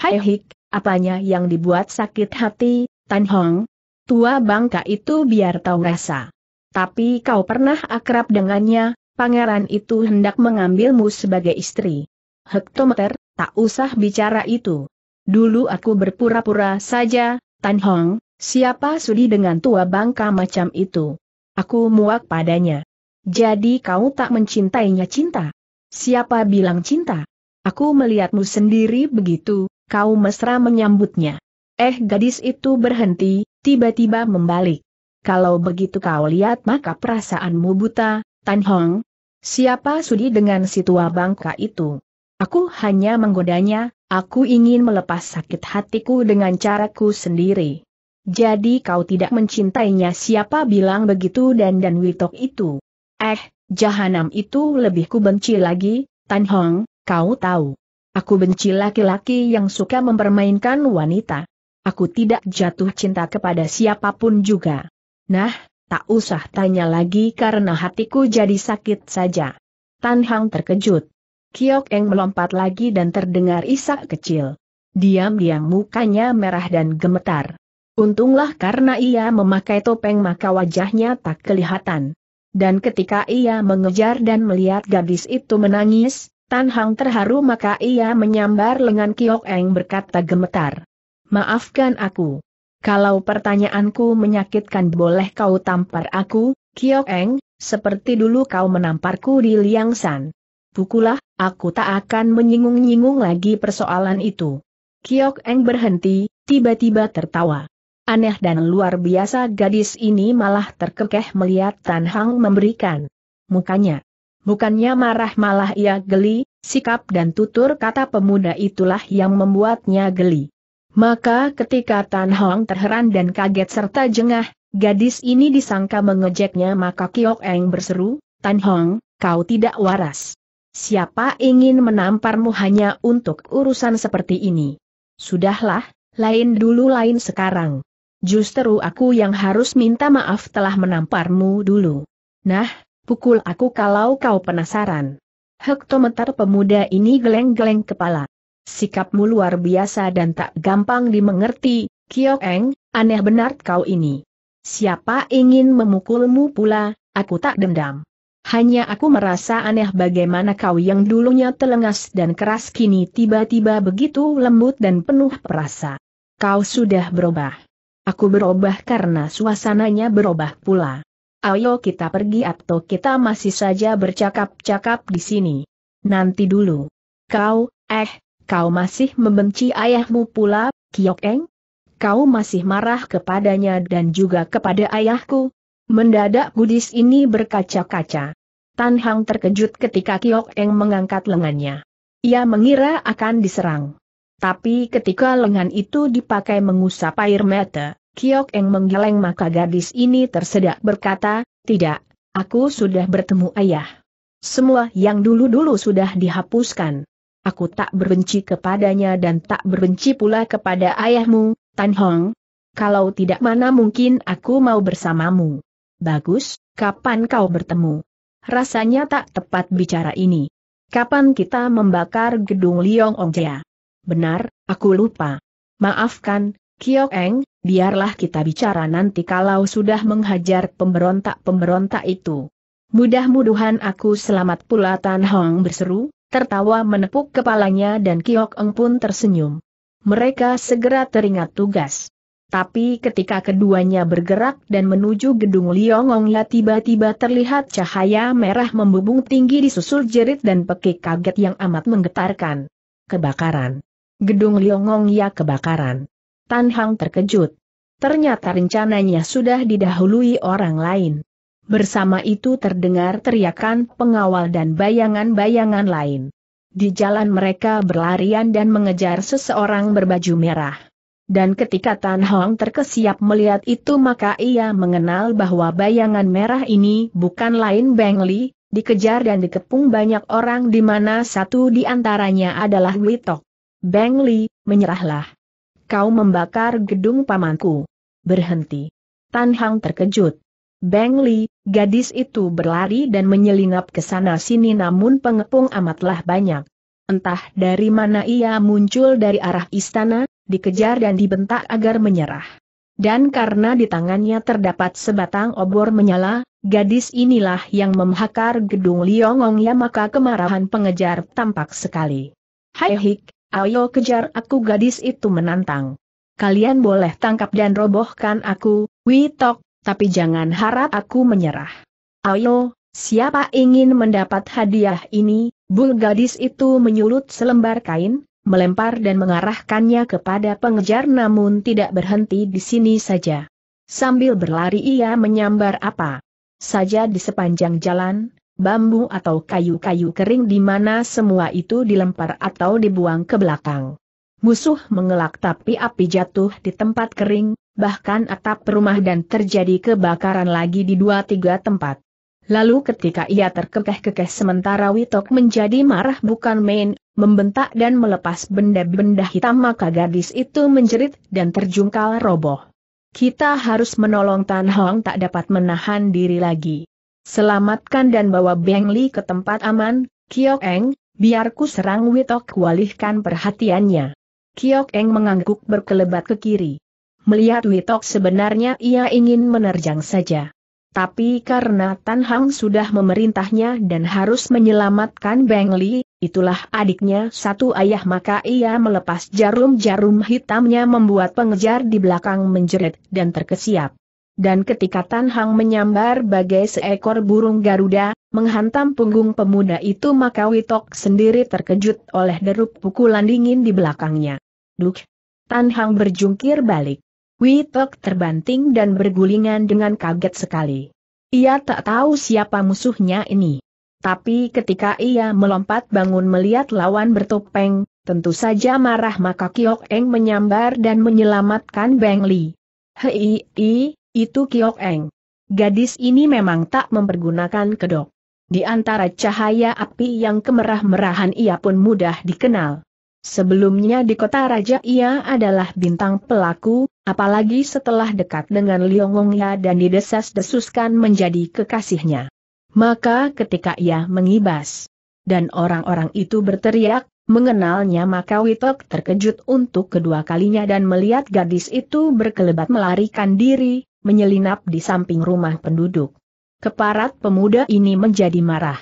Hai hik, apanya yang dibuat sakit hati, Tan Hong? Tua bangka itu biar tahu rasa. Tapi kau pernah akrab dengannya, pangeran itu hendak mengambilmu sebagai istri. Hektometer, tak usah bicara itu. Dulu aku berpura-pura saja, Tan Hong, siapa sudi dengan tua bangka macam itu? Aku muak padanya. Jadi kau tak mencintainya cinta? Siapa bilang cinta? Aku melihatmu sendiri begitu, kau mesra menyambutnya. Eh gadis itu berhenti, tiba-tiba membalik. Kalau begitu kau lihat maka perasaanmu buta, Tan Hong. Siapa sudi dengan si tua bangka itu? Aku hanya menggodanya, Aku ingin melepas sakit hatiku dengan caraku sendiri. Jadi kau tidak mencintainya siapa bilang begitu dan dan Witok itu. Eh, jahanam itu lebih ku benci lagi, Tan Hong, kau tahu. Aku benci laki-laki yang suka mempermainkan wanita. Aku tidak jatuh cinta kepada siapapun juga. Nah, tak usah tanya lagi karena hatiku jadi sakit saja. Tan Hang terkejut. Kiok Eng melompat lagi dan terdengar isak kecil. Diam-diam mukanya merah dan gemetar. Untunglah karena ia memakai topeng maka wajahnya tak kelihatan. Dan ketika ia mengejar dan melihat gadis itu menangis, Tan Hang terharu maka ia menyambar lengan Kiok Eng berkata gemetar. Maafkan aku. Kalau pertanyaanku menyakitkan boleh kau tampar aku, Kiok Eng, seperti dulu kau menamparku di Liang San pukulah, aku tak akan menyinggung-nyinggung lagi persoalan itu. Kiok Eng berhenti, tiba-tiba tertawa. Aneh dan luar biasa gadis ini malah terkekeh melihat Tan Hang memberikan mukanya. Bukannya marah malah ia geli, sikap dan tutur kata pemuda itulah yang membuatnya geli. Maka ketika Tan Hong terheran dan kaget serta jengah, gadis ini disangka mengejeknya maka Kiok Eng berseru, Tan Hong, kau tidak waras. Siapa ingin menamparmu hanya untuk urusan seperti ini? Sudahlah, lain dulu lain sekarang. Justru aku yang harus minta maaf telah menamparmu dulu. Nah, pukul aku kalau kau penasaran. Hektometer pemuda ini geleng-geleng kepala. Sikapmu luar biasa dan tak gampang dimengerti, Kiok aneh benar kau ini. Siapa ingin memukulmu pula, aku tak dendam. Hanya aku merasa aneh bagaimana kau yang dulunya telengas dan keras kini tiba-tiba begitu lembut dan penuh perasa. Kau sudah berubah. Aku berubah karena suasananya berubah pula. Ayo kita pergi atau kita masih saja bercakap-cakap di sini. Nanti dulu. Kau, eh, kau masih membenci ayahmu pula, Kiok Kau masih marah kepadanya dan juga kepada ayahku, Mendadak Budis ini berkaca-kaca. Tan Hang terkejut ketika Kiok Eng mengangkat lengannya. Ia mengira akan diserang. Tapi ketika lengan itu dipakai mengusap air mata, Kiok Eng menggeleng maka gadis ini tersedak berkata, Tidak, aku sudah bertemu ayah. Semua yang dulu-dulu sudah dihapuskan. Aku tak berbenci kepadanya dan tak berbenci pula kepada ayahmu, Tan Hong. Kalau tidak mana mungkin aku mau bersamamu. Bagus, kapan kau bertemu? Rasanya tak tepat bicara ini. Kapan kita membakar gedung Liong Ong Jia? Benar, aku lupa. Maafkan, Kiok Eng, biarlah kita bicara nanti kalau sudah menghajar pemberontak-pemberontak itu. Mudah-mudahan aku selamat pula Tan Hong berseru, tertawa menepuk kepalanya dan Kiok Eng pun tersenyum. Mereka segera teringat tugas. Tapi ketika keduanya bergerak dan menuju gedung Liongong ya tiba-tiba terlihat cahaya merah membubung tinggi disusul jerit dan pekik kaget yang amat menggetarkan. Kebakaran. Gedung Liongong ya kebakaran. Tan Hang terkejut. Ternyata rencananya sudah didahului orang lain. Bersama itu terdengar teriakan pengawal dan bayangan-bayangan lain. Di jalan mereka berlarian dan mengejar seseorang berbaju merah. Dan ketika Tan Hong terkesiap melihat itu maka ia mengenal bahwa bayangan merah ini bukan lain Beng Li, dikejar dan dikepung banyak orang di mana satu di antaranya adalah Witok. Beng Li, menyerahlah. Kau membakar gedung pamanku. Berhenti. Tan Hong terkejut. Beng Li, gadis itu berlari dan menyelinap ke sana sini namun pengepung amatlah banyak. Entah dari mana ia muncul dari arah istana, dikejar dan dibentak agar menyerah. Dan karena di tangannya terdapat sebatang obor menyala, gadis inilah yang memhakar gedung Liongong ya maka kemarahan pengejar tampak sekali. Hai hik, ayo kejar aku gadis itu menantang. Kalian boleh tangkap dan robohkan aku, Witok, tapi jangan harap aku menyerah. Ayo, siapa ingin mendapat hadiah ini, bul gadis itu menyulut selembar kain, melempar dan mengarahkannya kepada pengejar namun tidak berhenti di sini saja. Sambil berlari ia menyambar apa saja di sepanjang jalan, bambu atau kayu-kayu kering di mana semua itu dilempar atau dibuang ke belakang. Musuh mengelak tapi api jatuh di tempat kering, bahkan atap rumah dan terjadi kebakaran lagi di dua tiga tempat. Lalu ketika ia terkekeh-kekeh sementara Witok menjadi marah bukan main, membentak dan melepas benda-benda hitam maka gadis itu menjerit dan terjungkal roboh. Kita harus menolong Tan Hong tak dapat menahan diri lagi. Selamatkan dan bawa Beng Li ke tempat aman, Kiok Eng, biarku serang Witok walihkan perhatiannya. Kiok Eng mengangguk berkelebat ke kiri. Melihat Witok sebenarnya ia ingin menerjang saja. Tapi karena Tan Hang sudah memerintahnya dan harus menyelamatkan Beng Li, itulah adiknya satu ayah maka ia melepas jarum-jarum hitamnya membuat pengejar di belakang menjerit dan terkesiap. Dan ketika Tan Hang menyambar bagai seekor burung Garuda, menghantam punggung pemuda itu maka Witok sendiri terkejut oleh derup pukulan dingin di belakangnya. Duk! Tan Hang berjungkir balik. Witok terbanting dan bergulingan dengan kaget sekali. Ia tak tahu siapa musuhnya ini. Tapi ketika ia melompat bangun melihat lawan bertopeng, tentu saja marah maka Kiok Eng menyambar dan menyelamatkan Beng Li. Hei, i, itu Kiok Eng. Gadis ini memang tak mempergunakan kedok. Di antara cahaya api yang kemerah-merahan ia pun mudah dikenal. Sebelumnya di kota raja ia adalah bintang pelaku, apalagi setelah dekat dengan Liongongya dan didesas-desuskan menjadi kekasihnya. Maka ketika ia mengibas, dan orang-orang itu berteriak, mengenalnya maka Witok terkejut untuk kedua kalinya dan melihat gadis itu berkelebat melarikan diri, menyelinap di samping rumah penduduk. Keparat pemuda ini menjadi marah.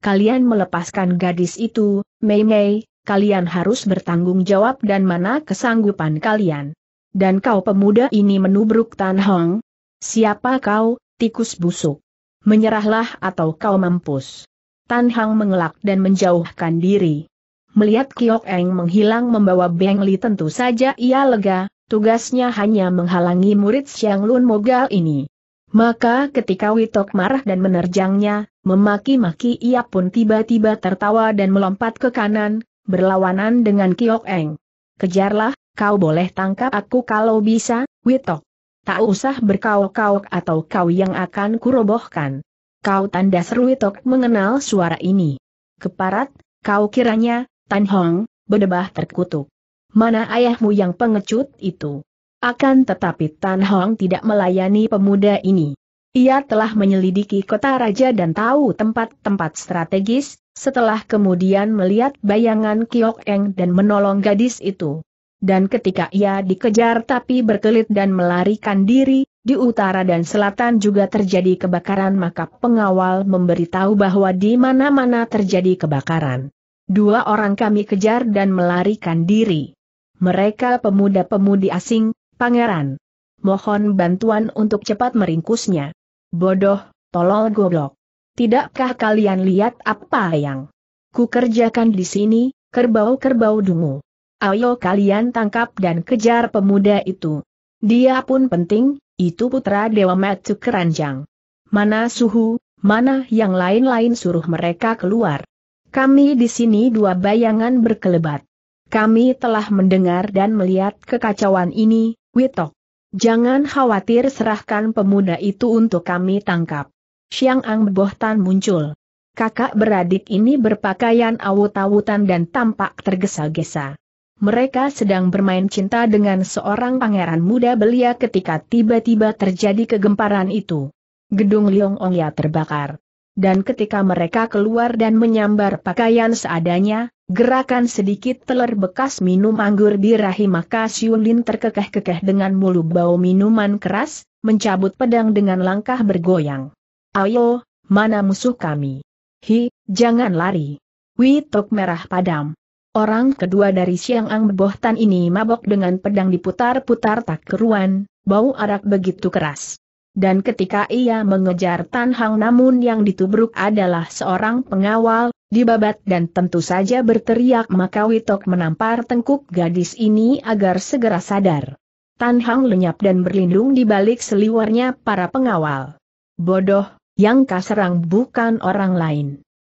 Kalian melepaskan gadis itu, Mei Mei, kalian harus bertanggung jawab dan mana kesanggupan kalian. Dan kau pemuda ini menubruk Tan Hong? Siapa kau, tikus busuk? Menyerahlah atau kau mampus. Tan Hong mengelak dan menjauhkan diri. Melihat Kiok Eng menghilang membawa Beng Li tentu saja ia lega, tugasnya hanya menghalangi murid Siang Lun Mogal ini. Maka ketika Witok marah dan menerjangnya, memaki-maki ia pun tiba-tiba tertawa dan melompat ke kanan, berlawanan dengan Kiok Eng. Kejarlah, kau boleh tangkap aku kalau bisa, Witok. Tak usah berkau kauk atau kau yang akan kurobohkan. Kau tanda seru Witok mengenal suara ini. Keparat, kau kiranya, Tan Hong, berdebah terkutuk. Mana ayahmu yang pengecut itu? Akan tetapi Tan Hong tidak melayani pemuda ini. Ia telah menyelidiki kota raja dan tahu tempat-tempat strategis, setelah kemudian melihat bayangan Kiok Eng dan menolong gadis itu. Dan ketika ia dikejar tapi berkelit dan melarikan diri, di utara dan selatan juga terjadi kebakaran maka pengawal memberitahu bahwa di mana-mana terjadi kebakaran. Dua orang kami kejar dan melarikan diri. Mereka pemuda-pemudi asing, pangeran. Mohon bantuan untuk cepat meringkusnya. Bodoh, tolol goblok. Tidakkah kalian lihat apa yang kukerjakan di sini, kerbau-kerbau dungu? Ayo kalian tangkap dan kejar pemuda itu. Dia pun penting, itu putra Dewa metu Keranjang. Mana suhu, mana yang lain-lain suruh mereka keluar. Kami di sini dua bayangan berkelebat. Kami telah mendengar dan melihat kekacauan ini, Witok. Jangan khawatir serahkan pemuda itu untuk kami tangkap. Xiang Ang Bohtan muncul. Kakak beradik ini berpakaian awut-awutan dan tampak tergesa-gesa. Mereka sedang bermain cinta dengan seorang pangeran muda belia ketika tiba-tiba terjadi kegemparan itu. Gedung Liong Ya terbakar. Dan ketika mereka keluar dan menyambar pakaian seadanya, gerakan sedikit telur bekas minum anggur birahi maka Siulin terkekeh-kekeh dengan mulu bau minuman keras, mencabut pedang dengan langkah bergoyang. Ayo, mana musuh kami? Hi, jangan lari. Witok merah padam. Orang kedua dari Siang Ang Bohtan ini mabok dengan pedang diputar-putar tak keruan, bau arak begitu keras. Dan ketika ia mengejar Tan Hang namun yang ditubruk adalah seorang pengawal, dibabat dan tentu saja berteriak maka Witok menampar tengkuk gadis ini agar segera sadar. Tan Hang lenyap dan berlindung di balik seliwarnya para pengawal. Bodoh, yang kaserang bukan orang lain.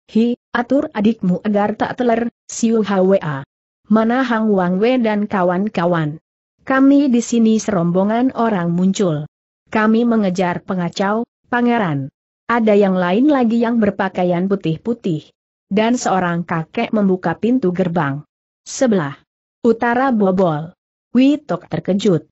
Hi, atur adikmu agar tak teler, siu HWA. Mana Hang Wang Wei dan kawan-kawan. Kami di sini serombongan orang muncul. Kami mengejar pengacau, pangeran. Ada yang lain lagi yang berpakaian putih-putih. Dan seorang kakek membuka pintu gerbang. Sebelah. Utara Bobol. Witok terkejut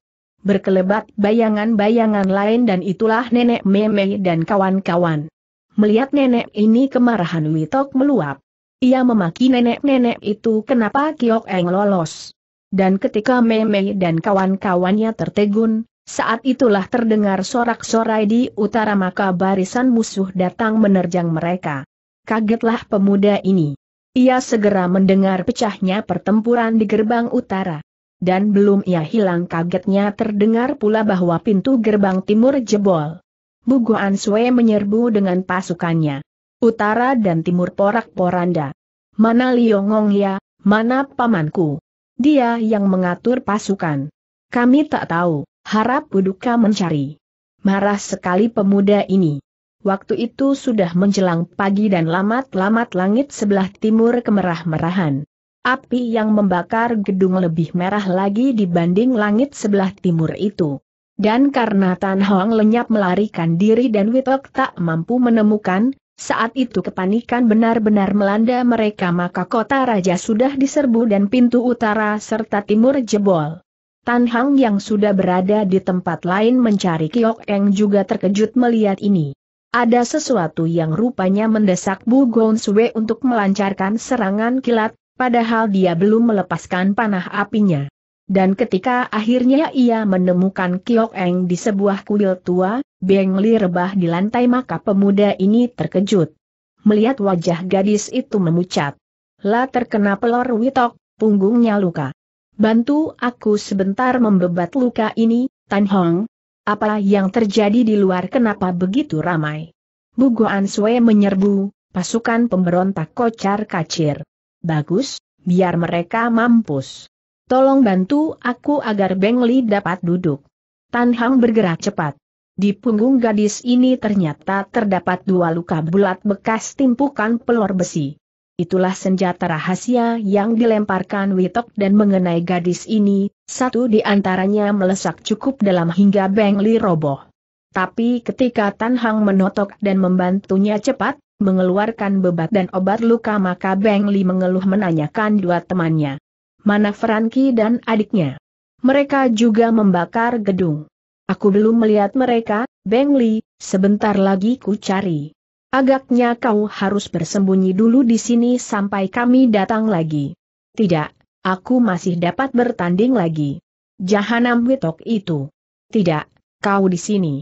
berkelebat bayangan-bayangan lain dan itulah nenek Meme dan kawan-kawan. Melihat nenek ini kemarahan Witok meluap. Ia memaki nenek-nenek itu kenapa Kiok Eng lolos. Dan ketika Meme dan kawan-kawannya tertegun, saat itulah terdengar sorak-sorai di utara maka barisan musuh datang menerjang mereka. Kagetlah pemuda ini. Ia segera mendengar pecahnya pertempuran di gerbang utara dan belum ia hilang kagetnya terdengar pula bahwa pintu gerbang timur jebol. Bugo Sue menyerbu dengan pasukannya. Utara dan timur porak-poranda. Mana Liongong ya, mana pamanku? Dia yang mengatur pasukan. Kami tak tahu, harap Buduka mencari. Marah sekali pemuda ini. Waktu itu sudah menjelang pagi dan lamat-lamat langit sebelah timur kemerah-merahan. Api yang membakar gedung lebih merah lagi dibanding langit sebelah timur itu. Dan karena Tan Hong lenyap melarikan diri dan Witok tak mampu menemukan, saat itu kepanikan benar-benar melanda mereka maka kota raja sudah diserbu dan pintu utara serta timur jebol. Tan Hang yang sudah berada di tempat lain mencari Kiok Eng juga terkejut melihat ini. Ada sesuatu yang rupanya mendesak Bu Sui untuk melancarkan serangan kilat, Padahal dia belum melepaskan panah apinya. Dan ketika akhirnya ia menemukan Kiok Eng di sebuah kuil tua, Beng Li rebah di lantai maka pemuda ini terkejut. Melihat wajah gadis itu memucat. La terkena pelor witok, punggungnya luka. Bantu aku sebentar membebat luka ini, Tan Hong. Apa yang terjadi di luar kenapa begitu ramai? Guan Sui menyerbu, pasukan pemberontak kocar kacir. Bagus, biar mereka mampus. Tolong bantu aku agar Beng Li dapat duduk. Tan Hang bergerak cepat. Di punggung gadis ini ternyata terdapat dua luka bulat bekas timpukan pelor besi. Itulah senjata rahasia yang dilemparkan Witok dan mengenai gadis ini, satu di antaranya melesak cukup dalam hingga Beng Li roboh. Tapi ketika Tan Hang menotok dan membantunya cepat, mengeluarkan bebat dan obat luka maka Beng Li mengeluh menanyakan dua temannya. Mana Franky dan adiknya? Mereka juga membakar gedung. Aku belum melihat mereka, Beng Li, sebentar lagi ku cari. Agaknya kau harus bersembunyi dulu di sini sampai kami datang lagi. Tidak, aku masih dapat bertanding lagi. Jahanam Witok itu. Tidak, kau di sini.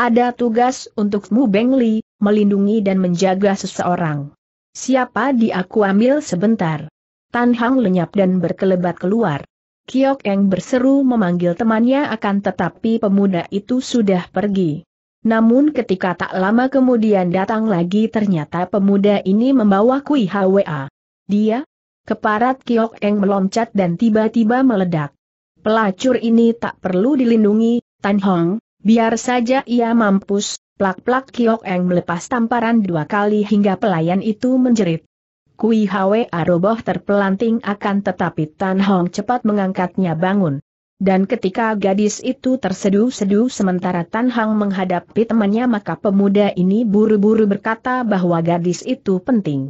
Ada tugas untukmu Beng Li, melindungi dan menjaga seseorang. Siapa di aku ambil sebentar? Tan Hang lenyap dan berkelebat keluar. Kiok Eng berseru memanggil temannya akan tetapi pemuda itu sudah pergi. Namun ketika tak lama kemudian datang lagi ternyata pemuda ini membawa Kui Hwa. Dia? Keparat Kiok Eng meloncat dan tiba-tiba meledak. Pelacur ini tak perlu dilindungi, Tan Hong, Biar saja ia mampus, plak-plak Kiok Eng melepas tamparan dua kali hingga pelayan itu menjerit. Kui Hwe Aroboh terpelanting akan tetapi Tan Hong cepat mengangkatnya bangun. Dan ketika gadis itu terseduh-seduh sementara Tan hong menghadapi temannya maka pemuda ini buru-buru berkata bahwa gadis itu penting.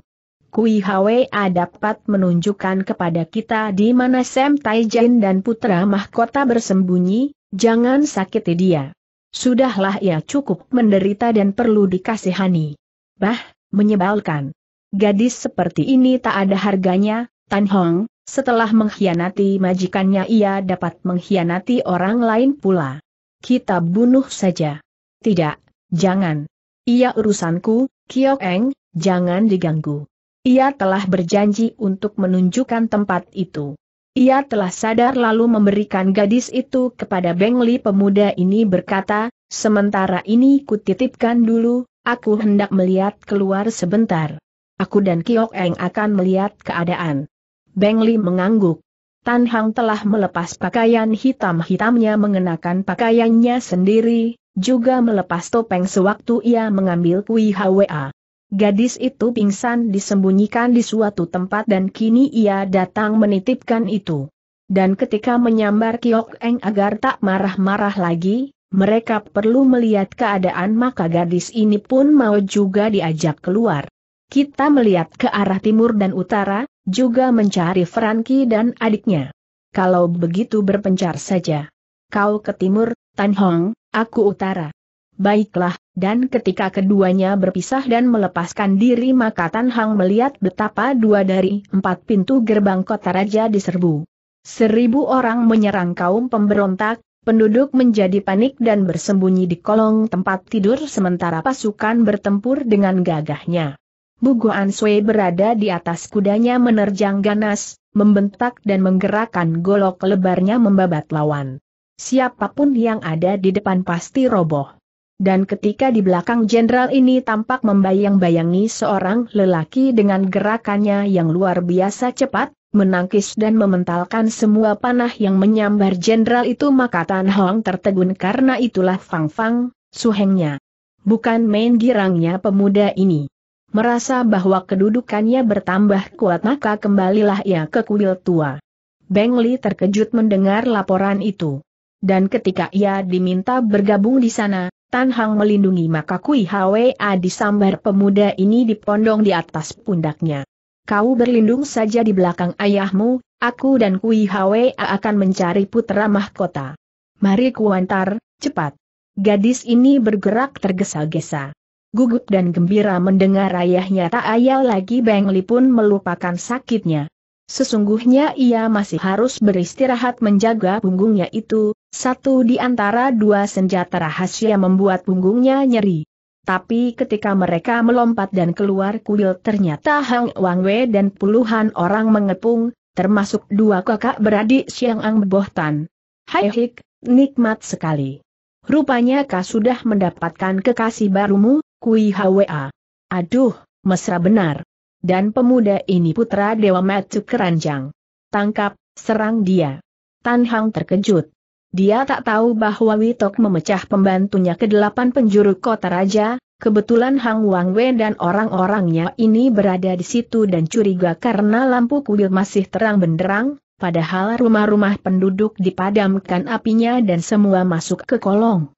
Kui A dapat menunjukkan kepada kita di mana Sam tai jin dan putra mahkota bersembunyi, jangan sakiti dia. Sudahlah ia cukup menderita dan perlu dikasihani. Bah, menyebalkan. Gadis seperti ini tak ada harganya, Tan Hong, setelah mengkhianati majikannya ia dapat mengkhianati orang lain pula. Kita bunuh saja. Tidak, jangan. Ia urusanku, Kiok Eng, jangan diganggu. Ia telah berjanji untuk menunjukkan tempat itu. Ia telah sadar lalu memberikan gadis itu kepada Bengli pemuda ini berkata, sementara ini kutitipkan dulu, aku hendak melihat keluar sebentar. Aku dan Kiok Eng akan melihat keadaan. Bengli mengangguk. Tan Hang telah melepas pakaian hitam-hitamnya mengenakan pakaiannya sendiri, juga melepas topeng sewaktu ia mengambil kui Hwa. Gadis itu pingsan disembunyikan di suatu tempat dan kini ia datang menitipkan itu. Dan ketika menyambar Kiok Eng agar tak marah-marah lagi, mereka perlu melihat keadaan maka gadis ini pun mau juga diajak keluar. Kita melihat ke arah timur dan utara, juga mencari Franky dan adiknya. Kalau begitu berpencar saja. Kau ke timur, Tan Hong, aku utara. Baiklah, dan ketika keduanya berpisah dan melepaskan diri maka Tan Hang melihat betapa dua dari empat pintu gerbang kota raja diserbu. Seribu orang menyerang kaum pemberontak, penduduk menjadi panik dan bersembunyi di kolong tempat tidur sementara pasukan bertempur dengan gagahnya. Buguan Sui berada di atas kudanya menerjang ganas, membentak dan menggerakkan golok lebarnya membabat lawan. Siapapun yang ada di depan pasti roboh dan ketika di belakang jenderal ini tampak membayang-bayangi seorang lelaki dengan gerakannya yang luar biasa cepat, menangkis dan mementalkan semua panah yang menyambar jenderal itu maka Tan Hong tertegun karena itulah Fang Fang, suhengnya. Bukan main girangnya pemuda ini. Merasa bahwa kedudukannya bertambah kuat maka kembalilah ia ke kuil tua. Beng Li terkejut mendengar laporan itu. Dan ketika ia diminta bergabung di sana, Tan Hang melindungi maka Kui Hwa disambar pemuda ini dipondong di atas pundaknya. Kau berlindung saja di belakang ayahmu, aku dan Kui Hwa akan mencari putra mahkota. Mari kuantar, cepat. Gadis ini bergerak tergesa-gesa. Gugup dan gembira mendengar ayahnya tak ayal lagi Bengli pun melupakan sakitnya. Sesungguhnya ia masih harus beristirahat menjaga punggungnya itu, satu di antara dua senjata rahasia membuat punggungnya nyeri. Tapi ketika mereka melompat dan keluar kuil ternyata Hang Wang Wei dan puluhan orang mengepung, termasuk dua kakak beradik Siang Ang Bohtan. Hai hik, nikmat sekali. Rupanya kau sudah mendapatkan kekasih barumu, Kui Hwa. Aduh, mesra benar. Dan pemuda ini putra Dewa Matu Keranjang. Tangkap, serang dia. Tan Hang terkejut. Dia tak tahu bahwa Witok memecah pembantunya ke delapan penjuru kota raja, kebetulan Hang Wang Wei dan orang-orangnya ini berada di situ dan curiga karena lampu kuil masih terang benderang, padahal rumah-rumah penduduk dipadamkan apinya dan semua masuk ke kolong.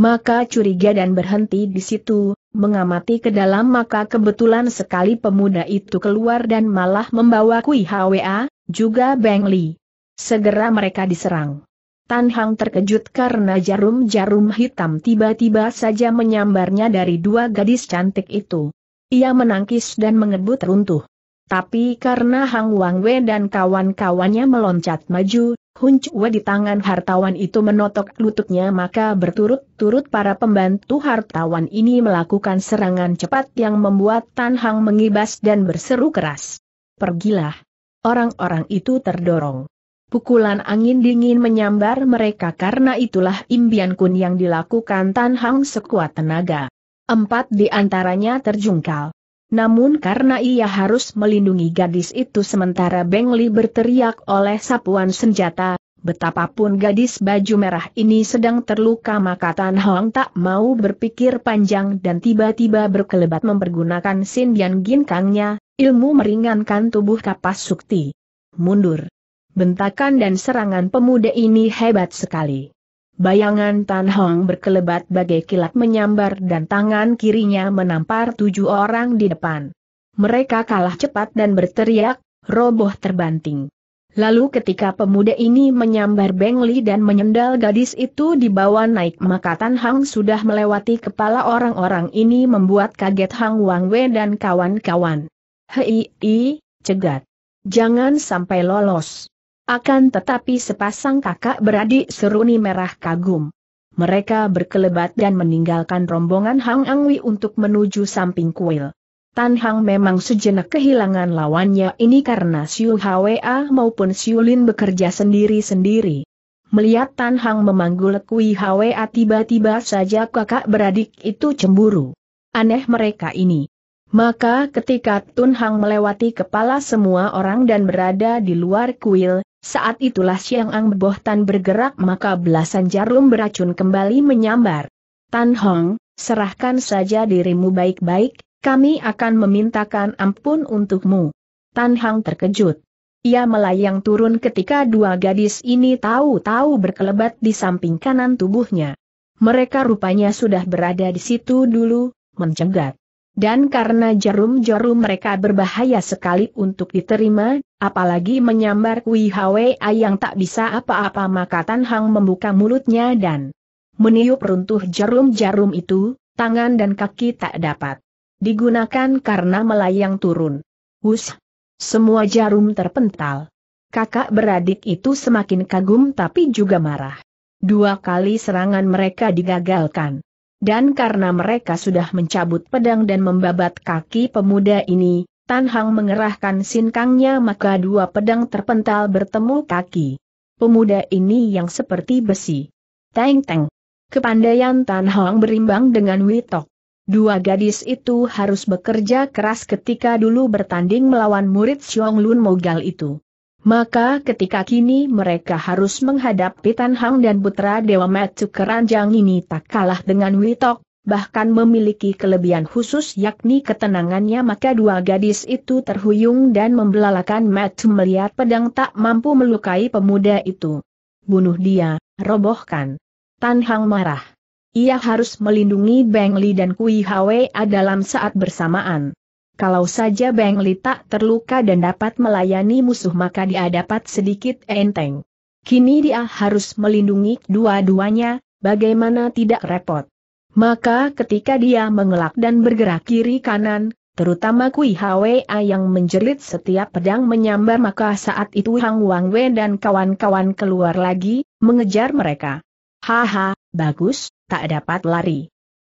Maka curiga dan berhenti di situ, mengamati ke dalam maka kebetulan sekali pemuda itu keluar dan malah membawa Kui Hwa, juga Beng Li. Segera mereka diserang. Tan Hang terkejut karena jarum-jarum hitam tiba-tiba saja menyambarnya dari dua gadis cantik itu. Ia menangkis dan mengebut runtuh. Tapi karena Hang Wang Wei dan kawan-kawannya meloncat maju, Chue di tangan hartawan itu menotok lututnya maka berturut-turut para pembantu hartawan ini melakukan serangan cepat yang membuat Tan Hang mengibas dan berseru keras. Pergilah. Orang-orang itu terdorong. Pukulan angin dingin menyambar mereka karena itulah imbian kun yang dilakukan Tan Hang sekuat tenaga. Empat di antaranya terjungkal. Namun karena ia harus melindungi gadis itu sementara Beng Li berteriak oleh sapuan senjata, betapapun gadis baju merah ini sedang terluka maka Tan Hong tak mau berpikir panjang dan tiba-tiba berkelebat mempergunakan Sin Yan Gin Kangnya, ilmu meringankan tubuh kapas sukti. Mundur. Bentakan dan serangan pemuda ini hebat sekali. Bayangan Tan Hong berkelebat bagai kilat menyambar dan tangan kirinya menampar tujuh orang di depan. Mereka kalah cepat dan berteriak, roboh terbanting. Lalu ketika pemuda ini menyambar Bengli dan menyendal gadis itu dibawa naik maka Tan Hang sudah melewati kepala orang-orang ini membuat kaget Hang Wang Wei dan kawan-kawan. Hei, cegat. Jangan sampai lolos. Akan tetapi sepasang kakak beradik seruni merah kagum. Mereka berkelebat dan meninggalkan rombongan Hang Angwi untuk menuju samping kuil. Tan Hang memang sejenak kehilangan lawannya ini karena Siu Hwa maupun Siu Lin bekerja sendiri-sendiri. Melihat Tan Hang memanggul Kui Hwa tiba-tiba saja kakak beradik itu cemburu. Aneh mereka ini. Maka ketika Tun Hang melewati kepala semua orang dan berada di luar kuil, saat itulah Siang Ang Bohtan bergerak maka belasan jarum beracun kembali menyambar. Tan Hong, serahkan saja dirimu baik-baik, kami akan memintakan ampun untukmu. Tan Hong terkejut. Ia melayang turun ketika dua gadis ini tahu-tahu berkelebat di samping kanan tubuhnya. Mereka rupanya sudah berada di situ dulu, mencegat. Dan karena jarum-jarum mereka berbahaya sekali untuk diterima, apalagi menyambar Kui Hwa yang tak bisa apa-apa maka Tan Hang membuka mulutnya dan meniup runtuh jarum-jarum itu, tangan dan kaki tak dapat digunakan karena melayang turun. Hus! Semua jarum terpental. Kakak beradik itu semakin kagum tapi juga marah. Dua kali serangan mereka digagalkan. Dan karena mereka sudah mencabut pedang dan membabat kaki pemuda ini, Tan Hang mengerahkan sinkangnya maka dua pedang terpental bertemu kaki. Pemuda ini yang seperti besi. Teng-teng. Kepandaian Tan Hang berimbang dengan Witok. Dua gadis itu harus bekerja keras ketika dulu bertanding melawan murid Xiong Lun Mogal itu. Maka ketika kini mereka harus menghadapi Tan Hang dan putra Dewa Matsu Keranjang ini tak kalah dengan Witok, bahkan memiliki kelebihan khusus yakni ketenangannya maka dua gadis itu terhuyung dan membelalakan Matsu melihat pedang tak mampu melukai pemuda itu. Bunuh dia, robohkan. Tan Hang marah. Ia harus melindungi Beng Li dan Kui Hwa dalam saat bersamaan. Kalau saja Beng Li tak terluka dan dapat melayani musuh maka dia dapat sedikit enteng. Kini dia harus melindungi dua-duanya, bagaimana tidak repot. Maka ketika dia mengelak dan bergerak kiri kanan, terutama Kui Hwa yang menjerit setiap pedang menyambar maka saat itu Hang Wang Wei dan kawan-kawan keluar lagi, mengejar mereka. Haha, bagus, tak dapat lari.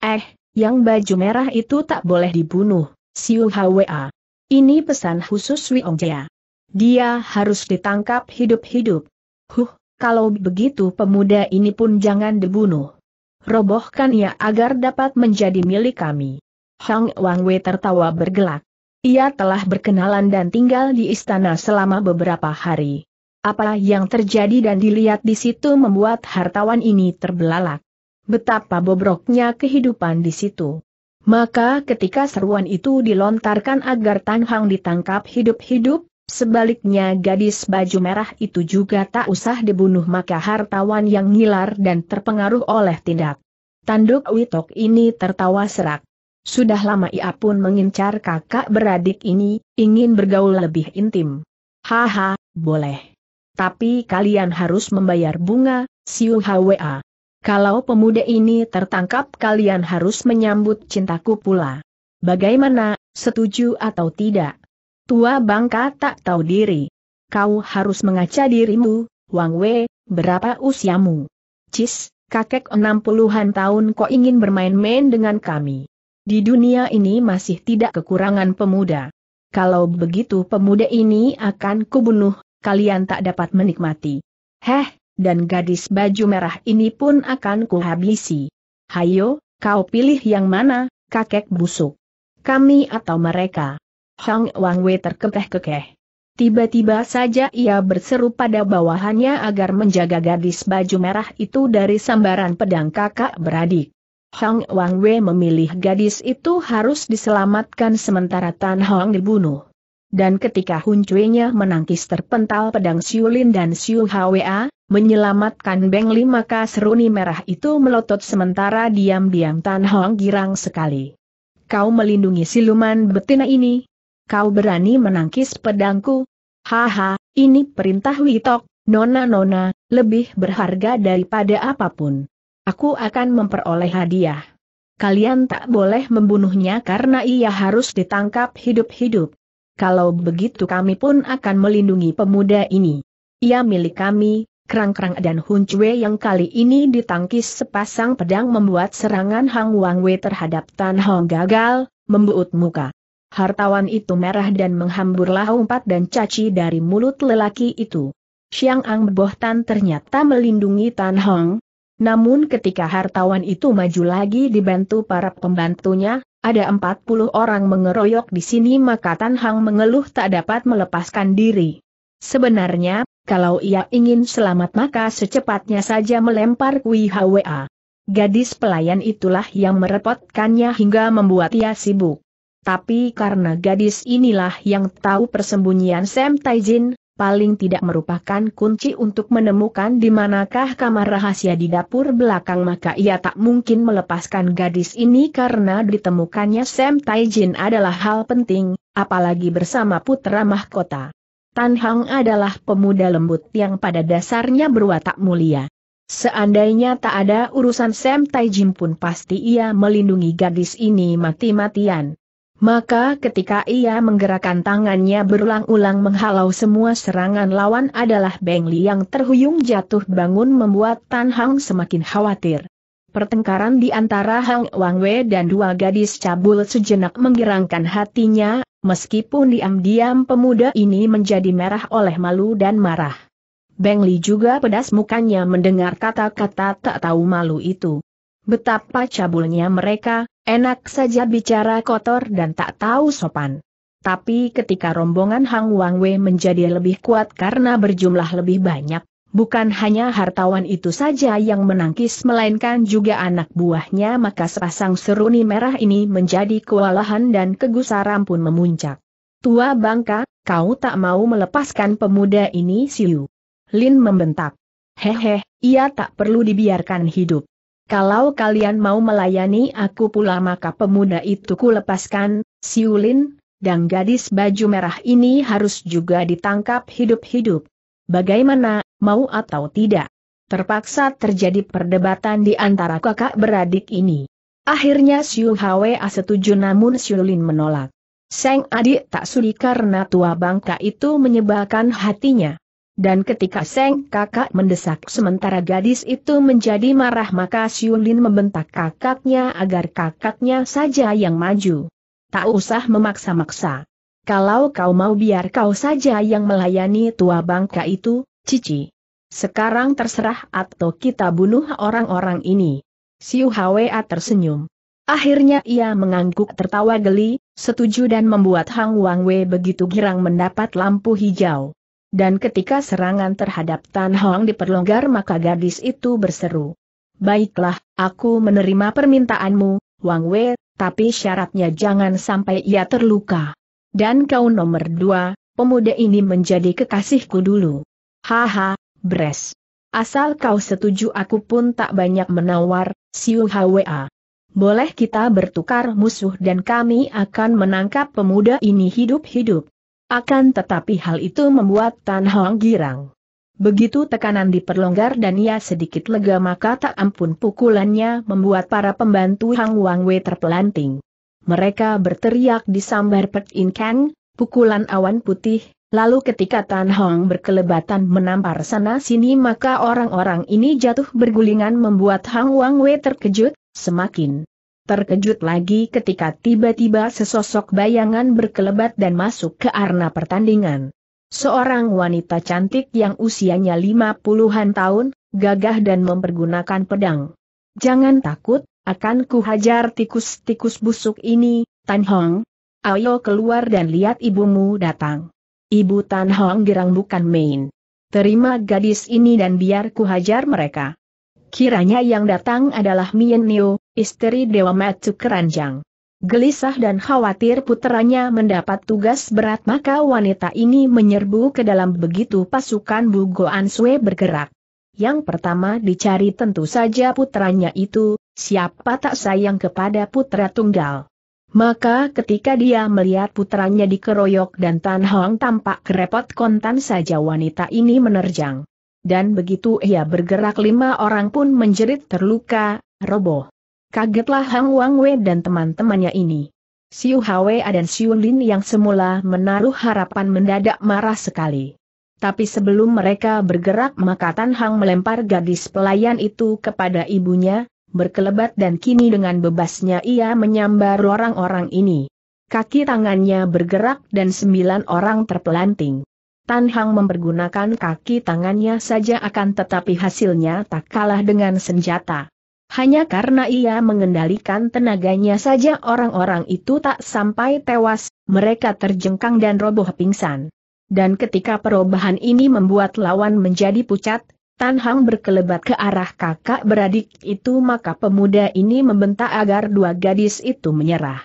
Eh, yang baju merah itu tak boleh dibunuh. Siu Hwa. Ini pesan khusus Wiong Jia. Dia harus ditangkap hidup-hidup. Huh, kalau begitu pemuda ini pun jangan dibunuh. Robohkan ia agar dapat menjadi milik kami. Hang Wang Wei tertawa bergelak. Ia telah berkenalan dan tinggal di istana selama beberapa hari. Apa yang terjadi dan dilihat di situ membuat hartawan ini terbelalak. Betapa bobroknya kehidupan di situ. Maka ketika seruan itu dilontarkan agar Tang Hang ditangkap hidup-hidup, sebaliknya gadis baju merah itu juga tak usah dibunuh maka hartawan yang ngilar dan terpengaruh oleh tindak. Tanduk Witok ini tertawa serak. Sudah lama ia pun mengincar kakak beradik ini, ingin bergaul lebih intim. Haha, boleh. Tapi kalian harus membayar bunga, Siu Hwa. Kalau pemuda ini tertangkap kalian harus menyambut cintaku pula. Bagaimana, setuju atau tidak? Tua bangka tak tahu diri. Kau harus mengaca dirimu, Wang Wei, berapa usiamu? Cis, kakek enam puluhan tahun kok ingin bermain-main dengan kami. Di dunia ini masih tidak kekurangan pemuda. Kalau begitu pemuda ini akan kubunuh, kalian tak dapat menikmati. Heh, dan gadis baju merah ini pun akan kuhabisi. Hayo, kau pilih yang mana, kakek busuk? Kami atau mereka? Hang Wang Wei terkekeh-kekeh. Tiba-tiba saja ia berseru pada bawahannya agar menjaga gadis baju merah itu dari sambaran pedang kakak beradik. Hang Wang Wei memilih gadis itu harus diselamatkan sementara Tan Hong dibunuh dan ketika Hun cui menangkis terpental pedang Lin dan Siu Hwa, menyelamatkan Beng Li maka seruni merah itu melotot sementara diam-diam Tan Hong girang sekali. Kau melindungi siluman betina ini? Kau berani menangkis pedangku? Haha, ini perintah Witok, Nona-nona, lebih berharga daripada apapun. Aku akan memperoleh hadiah. Kalian tak boleh membunuhnya karena ia harus ditangkap hidup-hidup kalau begitu kami pun akan melindungi pemuda ini. Ia milik kami, Kerang-kerang dan Hun Chue yang kali ini ditangkis sepasang pedang membuat serangan Hang Wang Wei terhadap Tan Hong gagal, membuut muka. Hartawan itu merah dan menghamburlah umpat dan caci dari mulut lelaki itu. Xiang Ang Tan ternyata melindungi Tan Hong. Namun ketika hartawan itu maju lagi dibantu para pembantunya, ada 40 orang mengeroyok di sini maka Tan Hang mengeluh tak dapat melepaskan diri. Sebenarnya, kalau ia ingin selamat maka secepatnya saja melempar Kui Hwa. Gadis pelayan itulah yang merepotkannya hingga membuat ia sibuk. Tapi karena gadis inilah yang tahu persembunyian Sam Taijin, paling tidak merupakan kunci untuk menemukan di manakah kamar rahasia di dapur belakang maka ia tak mungkin melepaskan gadis ini karena ditemukannya Sam Taijin adalah hal penting, apalagi bersama putra mahkota. Tan Hang adalah pemuda lembut yang pada dasarnya berwatak mulia. Seandainya tak ada urusan Sam Taijin pun pasti ia melindungi gadis ini mati-matian. Maka ketika ia menggerakkan tangannya berulang-ulang menghalau semua serangan lawan adalah Beng Li yang terhuyung jatuh bangun membuat Tan Hang semakin khawatir. Pertengkaran di antara Hang Wang Wei dan dua gadis cabul sejenak menggerangkan hatinya, meskipun diam-diam pemuda ini menjadi merah oleh malu dan marah. Beng Li juga pedas mukanya mendengar kata-kata tak tahu malu itu. Betapa cabulnya mereka, enak saja bicara kotor dan tak tahu sopan. Tapi ketika rombongan Hang Wangwe menjadi lebih kuat karena berjumlah lebih banyak, bukan hanya hartawan itu saja yang menangkis melainkan juga anak buahnya maka sepasang seruni merah ini menjadi kewalahan dan kegusaran pun memuncak. Tua bangka, kau tak mau melepaskan pemuda ini siu. Lin membentak. Hehe, ia tak perlu dibiarkan hidup. Kalau kalian mau melayani aku pula maka pemuda itu kulepaskan, Siulin, dan gadis baju merah ini harus juga ditangkap hidup-hidup. Bagaimana, mau atau tidak? Terpaksa terjadi perdebatan di antara kakak beradik ini. Akhirnya Siu Hwa setuju namun Siulin menolak. Seng adik tak sudi karena tua bangka itu menyebalkan hatinya. Dan ketika Seng kakak mendesak sementara gadis itu menjadi marah maka Siulin membentak kakaknya agar kakaknya saja yang maju. Tak usah memaksa-maksa. Kalau kau mau biar kau saja yang melayani tua bangka itu, Cici. Sekarang terserah atau kita bunuh orang-orang ini. Siu Hwa tersenyum. Akhirnya ia mengangguk tertawa geli, setuju dan membuat Hang Wang Wei begitu girang mendapat lampu hijau. Dan ketika serangan terhadap Tan Hong diperlonggar maka gadis itu berseru. Baiklah, aku menerima permintaanmu, Wang Wei, tapi syaratnya jangan sampai ia terluka. Dan kau nomor dua, pemuda ini menjadi kekasihku dulu. Haha, Bres. Asal kau setuju aku pun tak banyak menawar, Siu Hwa. Boleh kita bertukar musuh dan kami akan menangkap pemuda ini hidup-hidup. Akan tetapi hal itu membuat Tan Hong girang. Begitu tekanan diperlonggar dan ia sedikit lega maka tak ampun pukulannya membuat para pembantu Hang Wang Wei terpelanting. Mereka berteriak di sambar Pek In Kang, pukulan awan putih, lalu ketika Tan Hong berkelebatan menampar sana-sini maka orang-orang ini jatuh bergulingan membuat Hang Wang Wei terkejut, semakin terkejut lagi ketika tiba-tiba sesosok bayangan berkelebat dan masuk ke arena pertandingan. Seorang wanita cantik yang usianya lima puluhan tahun, gagah dan mempergunakan pedang. Jangan takut, akan kuhajar tikus-tikus busuk ini, Tan Hong. Ayo keluar dan lihat ibumu datang. Ibu Tan Hong gerang bukan main. Terima gadis ini dan biar kuhajar mereka. Kiranya yang datang adalah Mien Niu istri Dewa Matsu Keranjang. Gelisah dan khawatir putranya mendapat tugas berat maka wanita ini menyerbu ke dalam begitu pasukan bugo Sue bergerak. Yang pertama dicari tentu saja putranya itu, siapa tak sayang kepada putra tunggal. Maka ketika dia melihat putranya dikeroyok dan Tan Hong tampak kerepot kontan saja wanita ini menerjang. Dan begitu ia bergerak lima orang pun menjerit terluka, roboh. Kagetlah Hang Wang Wei dan teman-temannya ini. Siu Hwe dan Siu Lin yang semula menaruh harapan mendadak marah sekali. Tapi sebelum mereka bergerak maka Tan Hang melempar gadis pelayan itu kepada ibunya, berkelebat dan kini dengan bebasnya ia menyambar orang-orang ini. Kaki tangannya bergerak dan sembilan orang terpelanting. Tan Hang mempergunakan kaki tangannya saja akan tetapi hasilnya tak kalah dengan senjata. Hanya karena ia mengendalikan tenaganya saja orang-orang itu tak sampai tewas, mereka terjengkang dan roboh pingsan. Dan ketika perubahan ini membuat lawan menjadi pucat, Tan Hang berkelebat ke arah kakak beradik itu maka pemuda ini membentak agar dua gadis itu menyerah.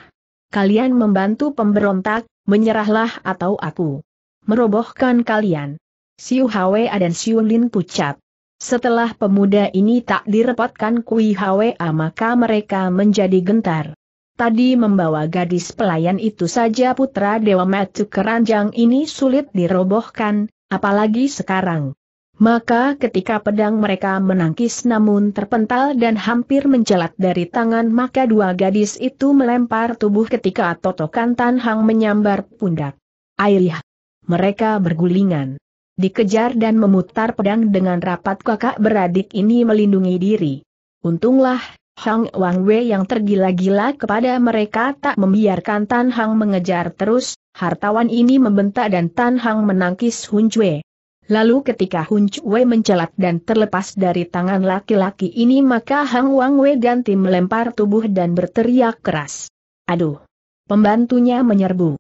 Kalian membantu pemberontak, menyerahlah atau aku merobohkan kalian. Siu Hwa dan Siu Lin pucat. Setelah pemuda ini tak direpotkan Kui Hwa maka mereka menjadi gentar. Tadi membawa gadis pelayan itu saja putra Dewa Matu keranjang ini sulit dirobohkan, apalagi sekarang. Maka ketika pedang mereka menangkis namun terpental dan hampir mencelat dari tangan maka dua gadis itu melempar tubuh ketika totokan Tan Hang menyambar pundak. Airih! Mereka bergulingan. Dikejar dan memutar pedang dengan rapat kakak beradik ini melindungi diri. Untunglah, Hang Wang Wei yang tergila-gila kepada mereka tak membiarkan Tan Hang mengejar terus, hartawan ini membentak dan Tan Hang menangkis Hun Jue. Lalu ketika Hun Jue mencelat dan terlepas dari tangan laki-laki ini maka Hang Wang Wei ganti melempar tubuh dan berteriak keras. Aduh! Pembantunya menyerbu.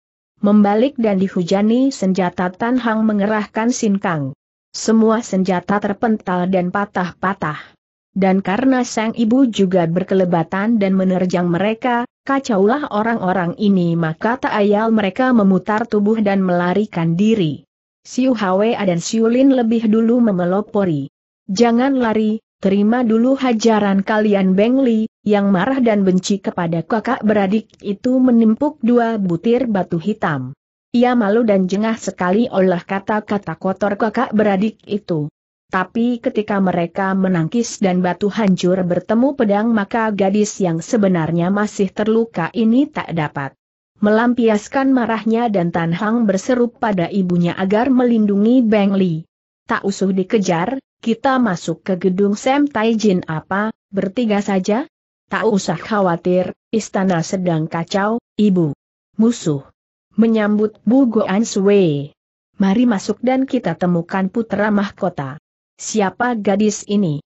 Membalik dan dihujani senjata Tan Hang mengerahkan Sin Kang. Semua senjata terpental dan patah-patah. Dan karena sang ibu juga berkelebatan dan menerjang mereka, kacaulah orang-orang ini maka tak ayal mereka memutar tubuh dan melarikan diri. Siu Hwa dan Siu Lin lebih dulu memelopori. Jangan lari, terima dulu hajaran kalian Beng Li, yang marah dan benci kepada kakak beradik itu menimpuk dua butir batu hitam. Ia malu dan jengah sekali oleh kata-kata kotor kakak beradik itu. Tapi ketika mereka menangkis dan batu hancur bertemu pedang maka gadis yang sebenarnya masih terluka ini tak dapat melampiaskan marahnya dan Tan Hang berseru pada ibunya agar melindungi Beng Li. Tak usuh dikejar, kita masuk ke gedung Sam Tai Jin apa, bertiga saja? Tak usah khawatir, istana sedang kacau, ibu. Musuh. Menyambut Bu Goan Sui. Mari masuk dan kita temukan putra mahkota. Siapa gadis ini?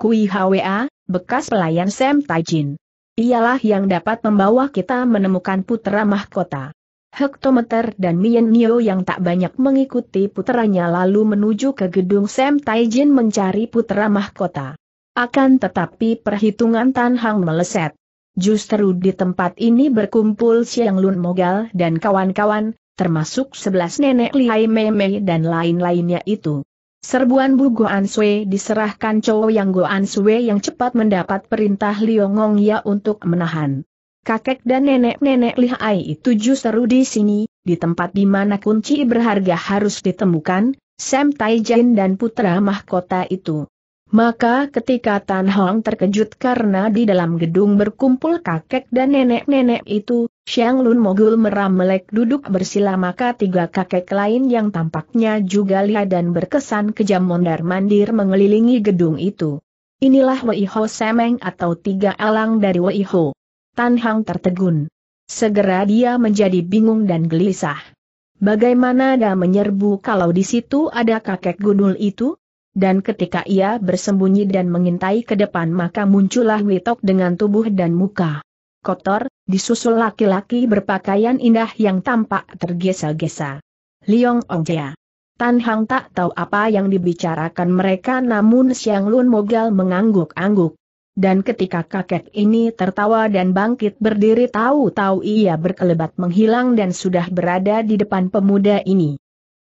Kui Hwa, bekas pelayan Sam Tajin. Ialah yang dapat membawa kita menemukan putra mahkota. Hektometer dan Mien Nio yang tak banyak mengikuti putranya lalu menuju ke gedung Sam Taijin mencari putra mahkota. Akan tetapi perhitungan Tan Hang meleset. Justru di tempat ini berkumpul Siang Lun Mogal dan kawan-kawan, termasuk sebelas nenek lihai meme dan lain-lainnya itu. Serbuan Bu Goan Sui diserahkan Chow Yang Goan Sui yang cepat mendapat perintah Liongong Ya untuk menahan. Kakek dan nenek-nenek lihai itu justru di sini, di tempat di mana kunci berharga harus ditemukan, Sam Taijin dan putra mahkota itu. Maka ketika Tan Hong terkejut karena di dalam gedung berkumpul kakek dan nenek-nenek itu, Xiang Lun Mogul meramelek duduk bersila maka tiga kakek lain yang tampaknya juga lihat dan berkesan kejam mondar-mandir mengelilingi gedung itu. Inilah Wei Ho Semeng atau tiga alang dari Wei Ho. Tan Hong tertegun. Segera dia menjadi bingung dan gelisah. Bagaimana dia menyerbu kalau di situ ada kakek gundul itu? Dan ketika ia bersembunyi dan mengintai ke depan maka muncullah Witok dengan tubuh dan muka kotor, disusul laki-laki berpakaian indah yang tampak tergesa-gesa. Liong Ongjia. Tan Hang tak tahu apa yang dibicarakan mereka namun Siang Lun Mogal mengangguk-angguk. Dan ketika kakek ini tertawa dan bangkit berdiri tahu-tahu ia berkelebat menghilang dan sudah berada di depan pemuda ini.